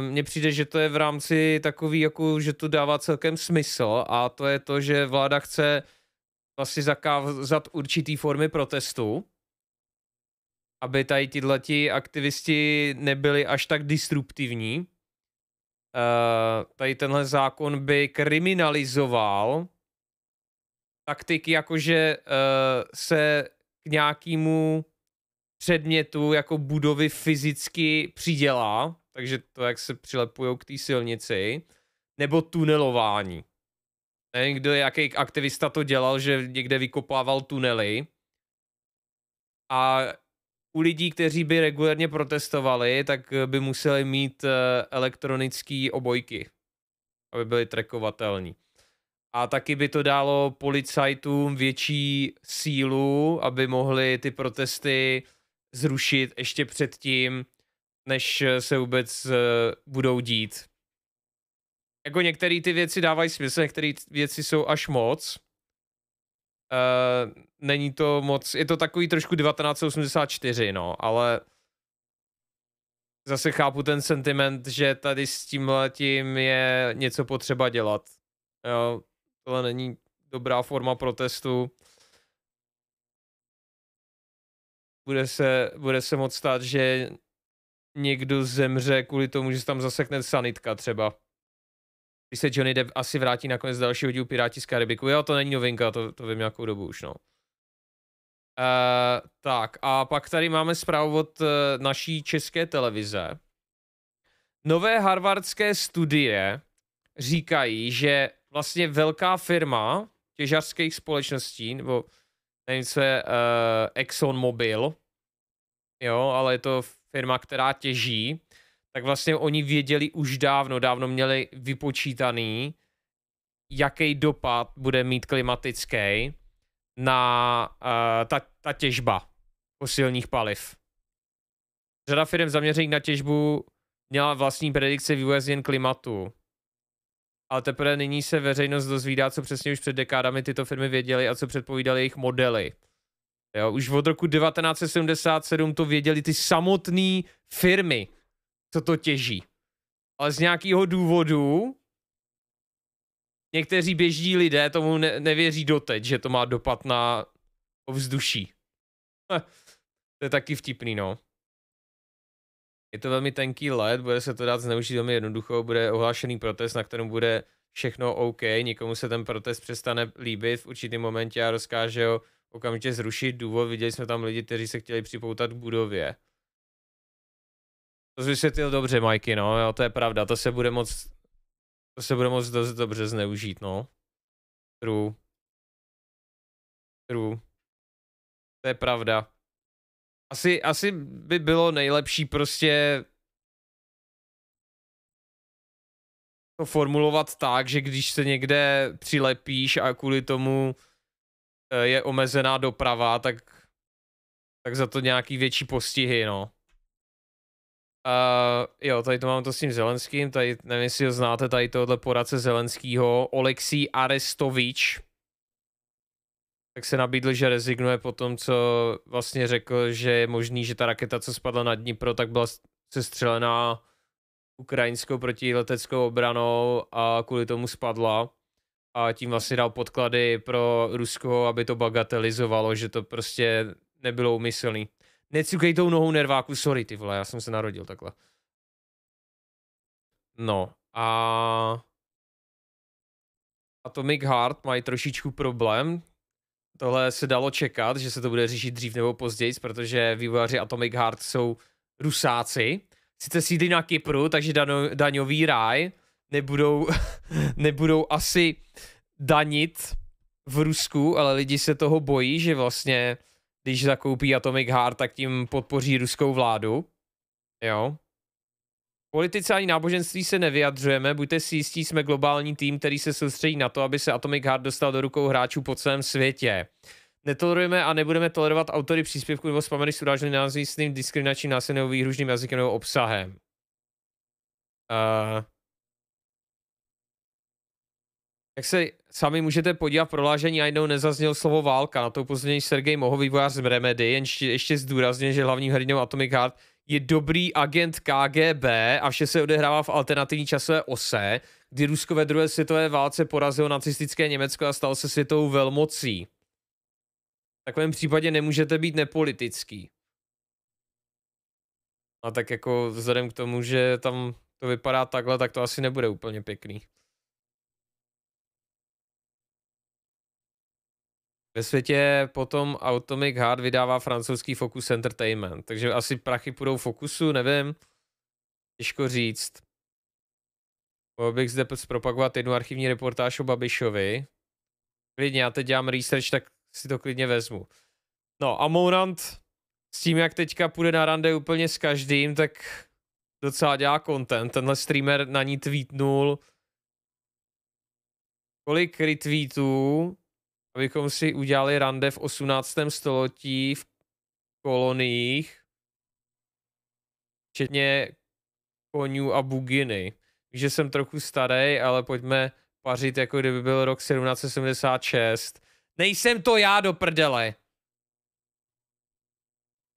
mně přijde, že to je v rámci takový, jako, že to dává celkem smysl a to je to, že vláda chce vlastně zakázat určitý formy protestu, aby tady tyhleti aktivisti nebyli až tak disruptivní. Uh, tady tenhle zákon by kriminalizoval taktiky, jakože uh, se k nějakému předmětu jako budovy fyzicky přidělá, takže to, jak se přilepují k té silnici, nebo tunelování. Nevím, kdo, jaký aktivista to dělal, že někde vykopával tunely. A u lidí, kteří by regulárně protestovali, tak by museli mít eh, elektronické obojky, aby byly trackovatelní. A taky by to dalo policajtům větší sílu, aby mohli ty protesty zrušit ještě předtím, než se vůbec eh, budou dít jako některé ty věci dávají smysl, některé věci jsou až moc. Uh, není to moc, je to takový trošku 1984, no, ale zase chápu ten sentiment, že tady s tímhle tím je něco potřeba dělat. Jo, tohle není dobrá forma protestu. Bude se, bude se moc stát, že někdo zemře kvůli tomu, že se tam zasekne sanitka třeba když se Johnny Depp asi vrátí nakonec dalšího dílu Piráti z Karibiku. Jo, to není novinka, to, to vím nějakou dobu už, no. Uh, tak, a pak tady máme zprávu od uh, naší české televize. Nové harvardské studie říkají, že vlastně velká firma těžařských společností, nebo nevím, co je uh, eh, ExxonMobil, jo, ale je to firma, která těží, tak vlastně oni věděli už dávno, dávno měli vypočítaný, jaký dopad bude mít klimatický na uh, ta, ta těžba fosilních paliv. Řada firm zaměřených na těžbu měla vlastní predikce vývoje změn klimatu. Ale teprve nyní se veřejnost dozvídá, co přesně už před dekádami tyto firmy věděly a co předpovídaly jejich modely. Jo, už od roku 1977 to věděly ty samotné firmy, co to těží. Ale z nějakého důvodu někteří běžní lidé tomu ne- nevěří doteď, že to má dopad na ovzduší. to je taky vtipný, no. Je to velmi tenký led, bude se to dát zneužít velmi jednoducho, bude ohlášený protest, na kterém bude všechno OK, nikomu se ten protest přestane líbit v určitém momentě a rozkáže ho okamžitě zrušit důvod. Viděli jsme tam lidi, kteří se chtěli připoutat k budově. To jsi vysvětlil dobře, Mikey, no, jo, to je pravda, to se bude moc, to se bude moc dost dobře zneužít, no. True. True. To je pravda. Asi, asi by bylo nejlepší prostě to formulovat tak, že když se někde přilepíš a kvůli tomu eh, je omezená doprava, tak, tak za to nějaký větší postihy, no. Uh, jo, tady to mám to s tím Zelenským, tady nevím, jestli ho znáte, tady tohle poradce Zelenskýho, Oleksii Arestovič, tak se nabídl, že rezignuje po tom, co vlastně řekl, že je možný, že ta raketa, co spadla na Dnipro, tak byla sestřelená ukrajinskou protileteckou obranou a kvůli tomu spadla. A tím vlastně dal podklady pro Rusko, aby to bagatelizovalo, že to prostě nebylo umyslný necukej tou nohou nerváku, sorry ty vole, já jsem se narodil takhle. No a... Atomic Heart mají trošičku problém. Tohle se dalo čekat, že se to bude řešit dřív nebo později, protože vývojáři Atomic Heart jsou rusáci. Sice sídlí na Kypru, takže daňový ráj nebudou, nebudou asi danit v Rusku, ale lidi se toho bojí, že vlastně když zakoupí Atomic Heart, tak tím podpoří ruskou vládu. Jo. Politice ani náboženství se nevyjadřujeme, buďte si jistí, jsme globální tým, který se soustředí na to, aby se Atomic Heart dostal do rukou hráčů po celém světě. Netolerujeme a nebudeme tolerovat autory příspěvků nebo spameny s urážlivým násilným diskriminačním násilným výhružným jazykem nebo obsahem. Uh, jak se sami můžete podívat v prohlášení, a jednou nezazněl slovo válka. Na to upozornění Sergej mohl vývojář z Remedy, jen ještě, ještě zdůrazně, že hlavním hrdinou Atomic Heart je dobrý agent KGB a vše se odehrává v alternativní časové ose, kdy Rusko ve druhé světové válce porazilo nacistické Německo a stalo se světovou velmocí. V takovém případě nemůžete být nepolitický. A tak jako vzhledem k tomu, že tam to vypadá takhle, tak to asi nebude úplně pěkný. Ve světě potom Atomic Heart vydává francouzský Focus Entertainment, takže asi prachy půjdou Focusu, nevím. Těžko říct. Mohl bych zde zpropagovat jednu archivní reportáž o Babišovi. Klidně, já teď dělám research, tak si to klidně vezmu. No a Mourant s tím, jak teďka půjde na rande úplně s každým, tak docela dělá content. Tenhle streamer na ní tweetnul kolik retweetů abychom si udělali rande v 18. století v koloniích, včetně konňů a buginy. Že jsem trochu starý, ale pojďme pařit, jako kdyby byl rok 1776. Nejsem to já do prdele!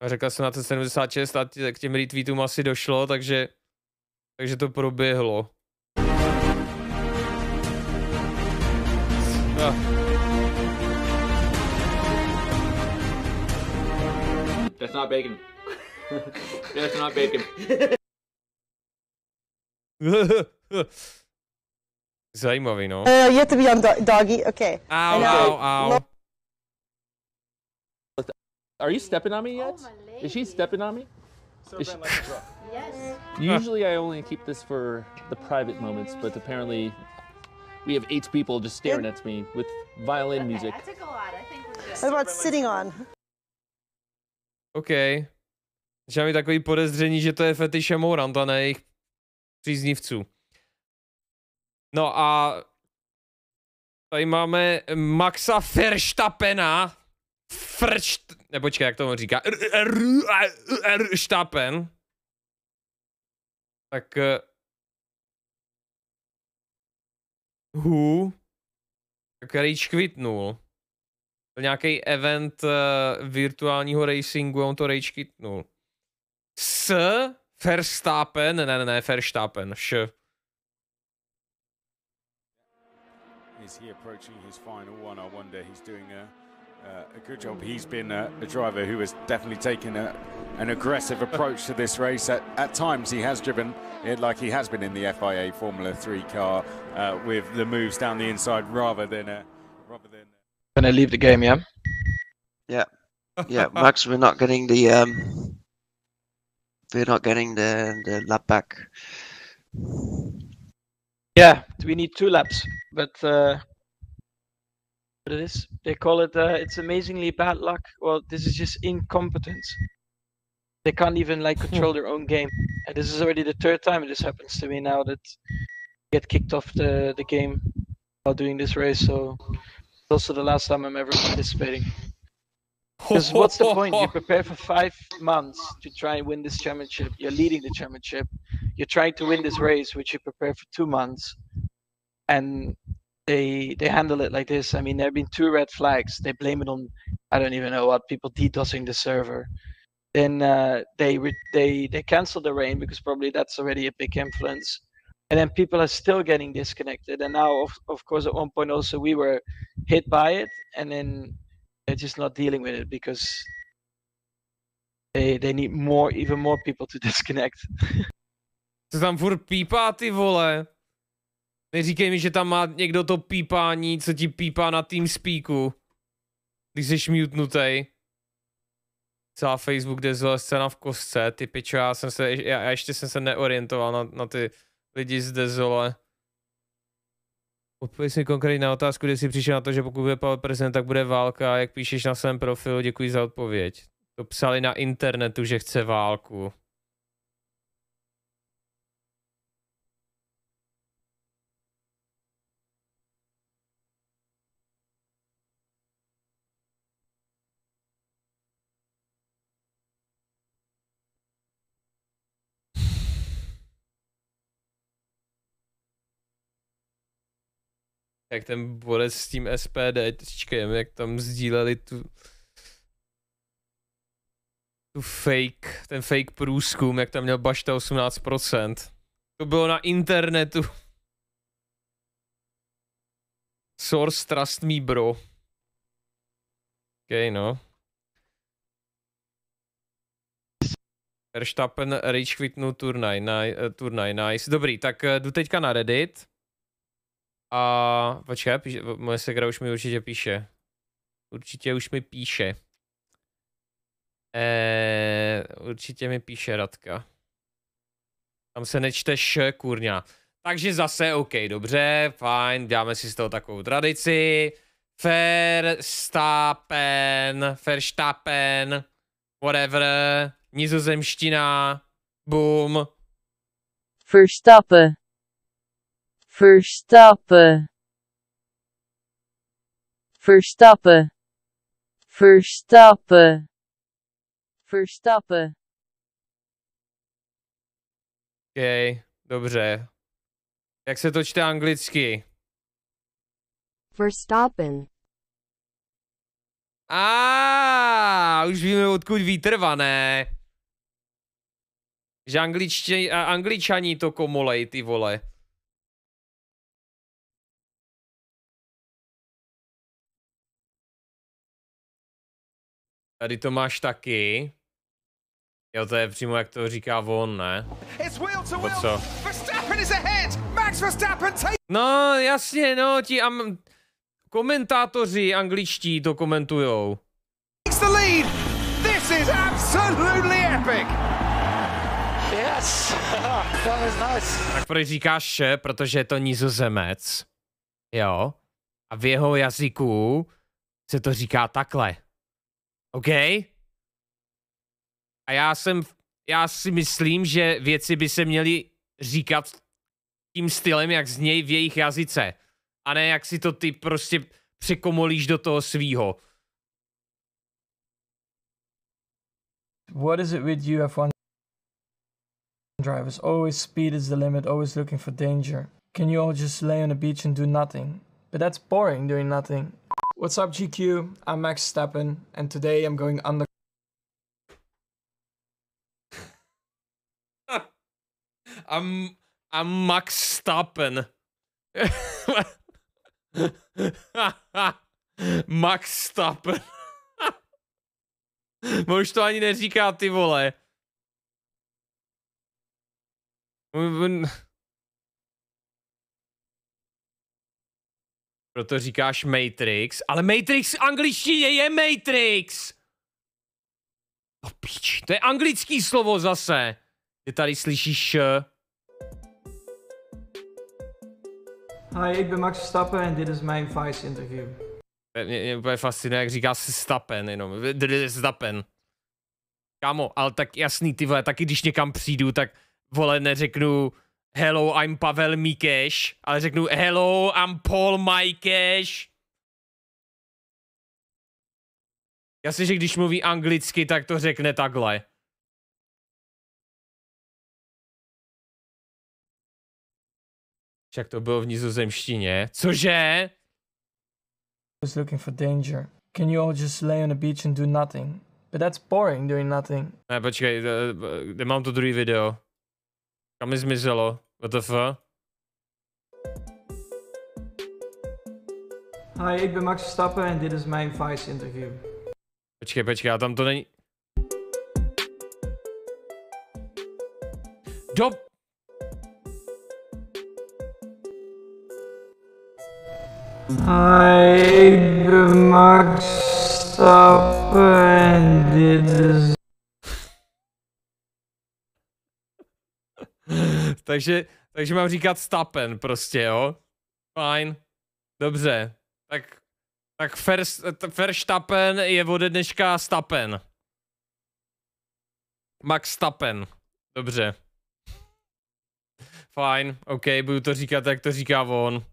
A řekla jsem na ten 76 a k těm retweetům asi došlo, takže, takže to proběhlo. That's not bacon. That's not bacon. Zajímavý, no. Uh, you have to be on do doggy. Okay. Ow, uh, ow, ow. Are you stepping on me yet? Oh, Is she stepping on me? she... yes. Usually I only keep this for the private moments, but apparently we have eight people just staring at me with violin music. music. took a lot. I think we're good. What about sitting on? OK. Začíná mi takový podezření, že to je fetiše a ne jejich příznivců. No a tady máme Maxa Verstappena. Fršt... Nepočkej, jak to on říká. Verstappen. Tak... Hu, eh, který čkvitnul. nějaký event eh, virtuálního racingu, on to rage kitnul. S Verstappen, ne, ne, ne, Verstappen, š. Is he approaching his final one? I wonder. He's doing a, uh, a good job. He's been a, a driver who has definitely taken a, an aggressive approach to this race. At, at times, he has driven it like he has been in the FIA Formula 3 car uh, with the moves down the inside rather than a, rather than when I leave the game, yeah? Yeah. Yeah, Max, we're not getting the um we're not getting the the lap back. Yeah, we need two laps, but uh but it is they call it uh, it's amazingly bad luck. Well, this is just incompetence. They can't even like control their own game. And this is already the third time this happens to me now that I get kicked off the the game while doing this race. So also the last time I'm ever participating. Because what's the point? You prepare for five months to try and win this championship. You're leading the championship. You're trying to win this race, which you prepare for two months, and they they handle it like this. I mean, there have been two red flags. They blame it on I don't even know what people DDoSing the server. Then uh, they re- they they cancel the rain because probably that's already a big influence. and then people are still getting disconnected and now of, of course at one point also we were hit by it and then they're just not dealing with it because they they need more even more people to disconnect to tam furt pípá ty vole neříkej mi že tam má někdo to pípání co ti pípá na TeamSpeaku když jsi mutnutej celá Facebook jde zle scéna v kostce, ty pičo, já jsem se, já, já ještě jsem se neorientoval na, na ty lidi zde Dezole. Odpověď mi konkrétně na otázku, kde si přišel na to, že pokud bude Pavel prezident, tak bude válka. Jak píšeš na svém profilu, děkuji za odpověď. To psali na internetu, že chce válku. jak ten borec s tím SPD, čekajeme, jak tam sdíleli tu, tu fake, ten fake průzkum, jak tam měl Bašta 18%. To bylo na internetu. Source Trust Me Bro. okay, no. Verstappen rage quitnul turnaj, na, eh, turnaj, nice. Dobrý, tak eh, jdu teďka na Reddit. A počkej, píše, moje segra už mi určitě píše. Určitě už mi píše. Eee, eh, určitě mi píše Radka. Tam se nečte š, kurňa. Takže zase, OK, dobře, fajn, dáme si z toho takovou tradici. Verstappen, Verstappen, whatever, nizozemština, boom. Verstappen. Verstappen. Verstappen. Verstappen. Verstappen. Okay, dobře. Jak se to čte anglicky? Verstappen. A už víme, odkud výtrvané. Že angličtě, angličaní to komolej, ty vole. Tady to máš taky. Jo, to je přímo jak to říká on, ne? co? No, jasně, no, ti am... komentátoři angličtí to komentujou. Tak proč říkáš še, protože je to nizozemec. Jo. A v jeho jazyku se to říká takhle. OK? A já jsem, já si myslím, že věci by se měly říkat tím stylem, jak zněj v jejich jazyce. A ne jak si to ty prostě překomolíš do toho svýho. What is it with you F1 drivers? Always speed is the limit, always looking for danger. Can you all just lay on the beach and do nothing? But that's boring doing nothing. What's up, GQ? I'm Max Steppen, and today I'm going under. I'm I'm Max Stappen. Max Stappen. Už to ani neříká, ty vole. Proto říkáš Matrix, ale Matrix v angličtině je Matrix! No píč, to je anglický slovo zase. Ty tady slyšíš... Eh? Hi, ik ben Max Verstappen en dit is my Vice interview. Mě, mě úplně fascinuje, jak říká Stappen jenom. Eh, Stappen. Kámo, ale tak jasný, ty vole, taky když někam přijdu, tak vole neřeknu hello, I'm Pavel Mikeš, ale řeknu hello, I'm Paul Mikeš. Já si, že když mluví anglicky, tak to řekne takhle. Však to bylo v nizozemštině. Cože? I was looking for danger. Can you all just lay on the beach and do nothing? But that's boring doing nothing. Ne, počkej, kde eh, eh, mám to druhý video? Kam mi zmizelo? WTF? Hi, ik ben Max Verstappen en dit is mijn Vice interview. Počkej, počkej, ja tam to není... Do... Hi, ik ben Max Verstappen en dit is takže, takže mám říkat stapen prostě, jo? Fajn. Dobře. Tak, tak first, Verstappen je ode dneška Stapen. Max Stapen, Dobře. Fajn, OK, budu to říkat, jak to říká on.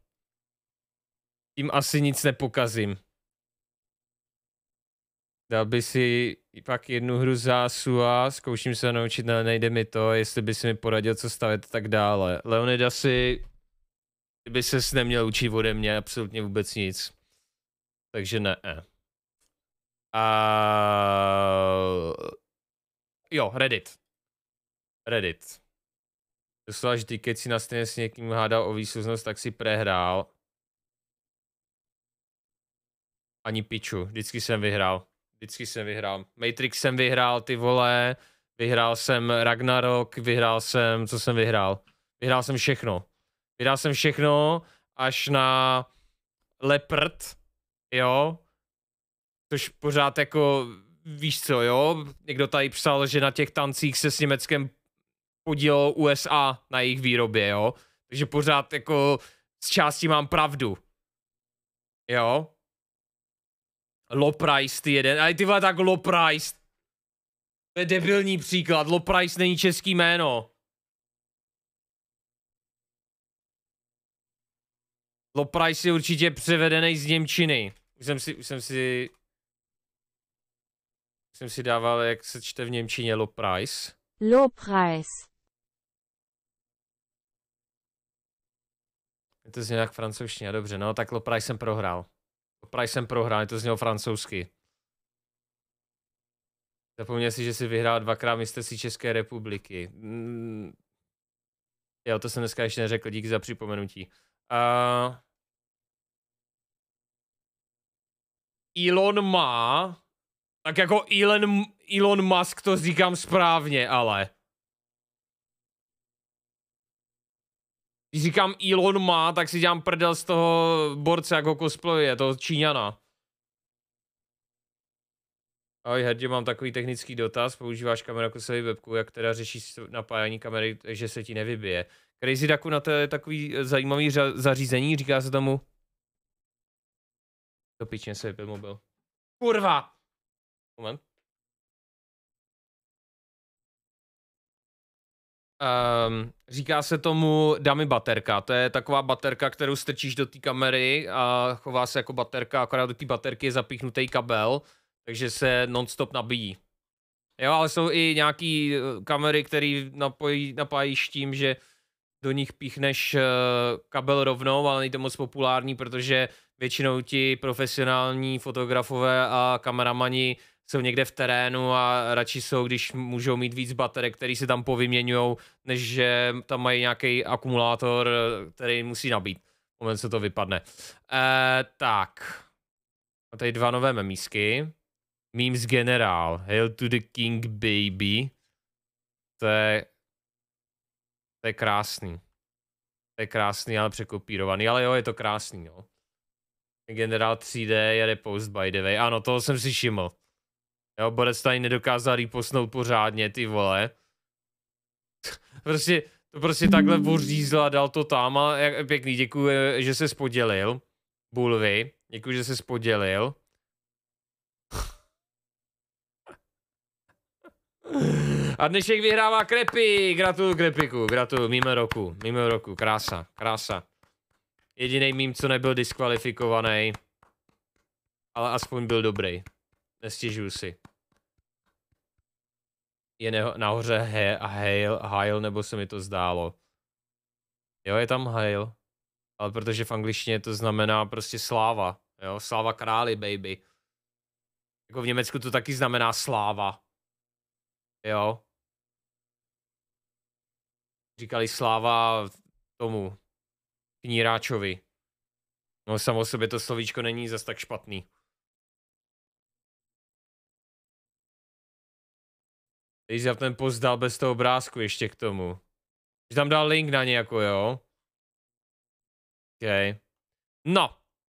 Tím asi nic nepokazím. Dal by si pak jednu hru za SUA, zkouším se naučit, ale nejde mi to, jestli by si mi poradil, co stavět a tak dále. Leonida si by se neměl učit ode mě absolutně vůbec nic. Takže ne. A... Jo, Reddit. Reddit. Doslova, že ty si na stejně s někým hádal o výslužnost, tak si prehrál. Ani piču, vždycky jsem vyhrál vždycky jsem vyhrál. Matrix jsem vyhrál, ty vole, vyhrál jsem Ragnarok, vyhrál jsem, co jsem vyhrál? Vyhrál jsem všechno. Vyhrál jsem všechno až na Leopard, jo, což pořád jako, víš co, jo, někdo tady psal, že na těch tancích se s Německem podílo USA na jejich výrobě, jo, takže pořád jako s částí mám pravdu, jo, Low priced jeden, ale ty vole tak low priced. To je debilní příklad, low price není český jméno. Low price je určitě převedený z Němčiny. Už jsem si, už jsem si... Už jsem si dával, jak se čte v Němčině low price. Low price. Je to z nějak francouzština, dobře, no tak low price jsem prohrál. Price jsem prohrál, to znělo francouzsky. Zapomněl si, že si vyhrál dvakrát mistrovství České republiky. Mm. Jo, to jsem dneska ještě neřekl, díky za připomenutí. Uh... Elon má, tak jako Elon, Elon Musk to říkám správně, ale. Když říkám Elon má, tak si dělám prdel z toho borce, jako cosplayuje, toho Číňana. Ahoj, Herdě, mám takový technický dotaz. Používáš kameru jako kamerakosový webku, jak teda řešíš napájení kamery, že se ti nevybije. Crazy Daku na to je takový zajímavý zařízení, říká se tomu. To pičně se vypil mobil. Kurva! Moment. Um, říká se tomu dummy baterka. To je taková baterka, kterou strčíš do té kamery a chová se jako baterka, akorát do té baterky je zapíchnutý kabel, takže se nonstop nabíjí. Jo, ale jsou i nějaký eh, kamery, které napájíš tím, že do nich píchneš eh, kabel rovnou, ale není to moc populární, protože většinou ti profesionální fotografové a kameramani jsou někde v terénu a radši jsou, když můžou mít víc baterek, který si tam povyměňují, než že tam mají nějaký akumulátor, který musí nabít. Moment se to vypadne. E, tak. A tady dva nové memísky. Memes Generál. Hail to the King Baby. To je... To je krásný. To je krásný, ale překopírovaný. Ale jo, je to krásný, jo. Generál 3D je repost by the way. Ano, toho jsem si všiml. Jo, Borec tady nedokázal reposnout pořádně, ty vole. prostě, to prostě takhle vořízl a dal to tam a jak, pěkný, děkuji, že se spodělil. Bulvy, děkuji, že se spodělil. A dnešek vyhrává Krepy. Gratuluju Krepiku, gratuluju. Mimo roku, mimo roku, krása, krása. Jediný mím, co nebyl diskvalifikovaný, ale aspoň byl dobrý. Nestěžuju si je nahoře he, Hail, Hail, nebo se mi to zdálo. Jo, je tam Hail. Ale protože v angličtině to znamená prostě sláva. Jo, sláva králi, baby. Jako v Německu to taky znamená sláva. Jo. Říkali sláva tomu kníráčovi. No samo sobě to slovíčko není zas tak špatný. já ten post dal bez toho obrázku ještě k tomu. Že tam dal link na něj jako jo. Okay. No,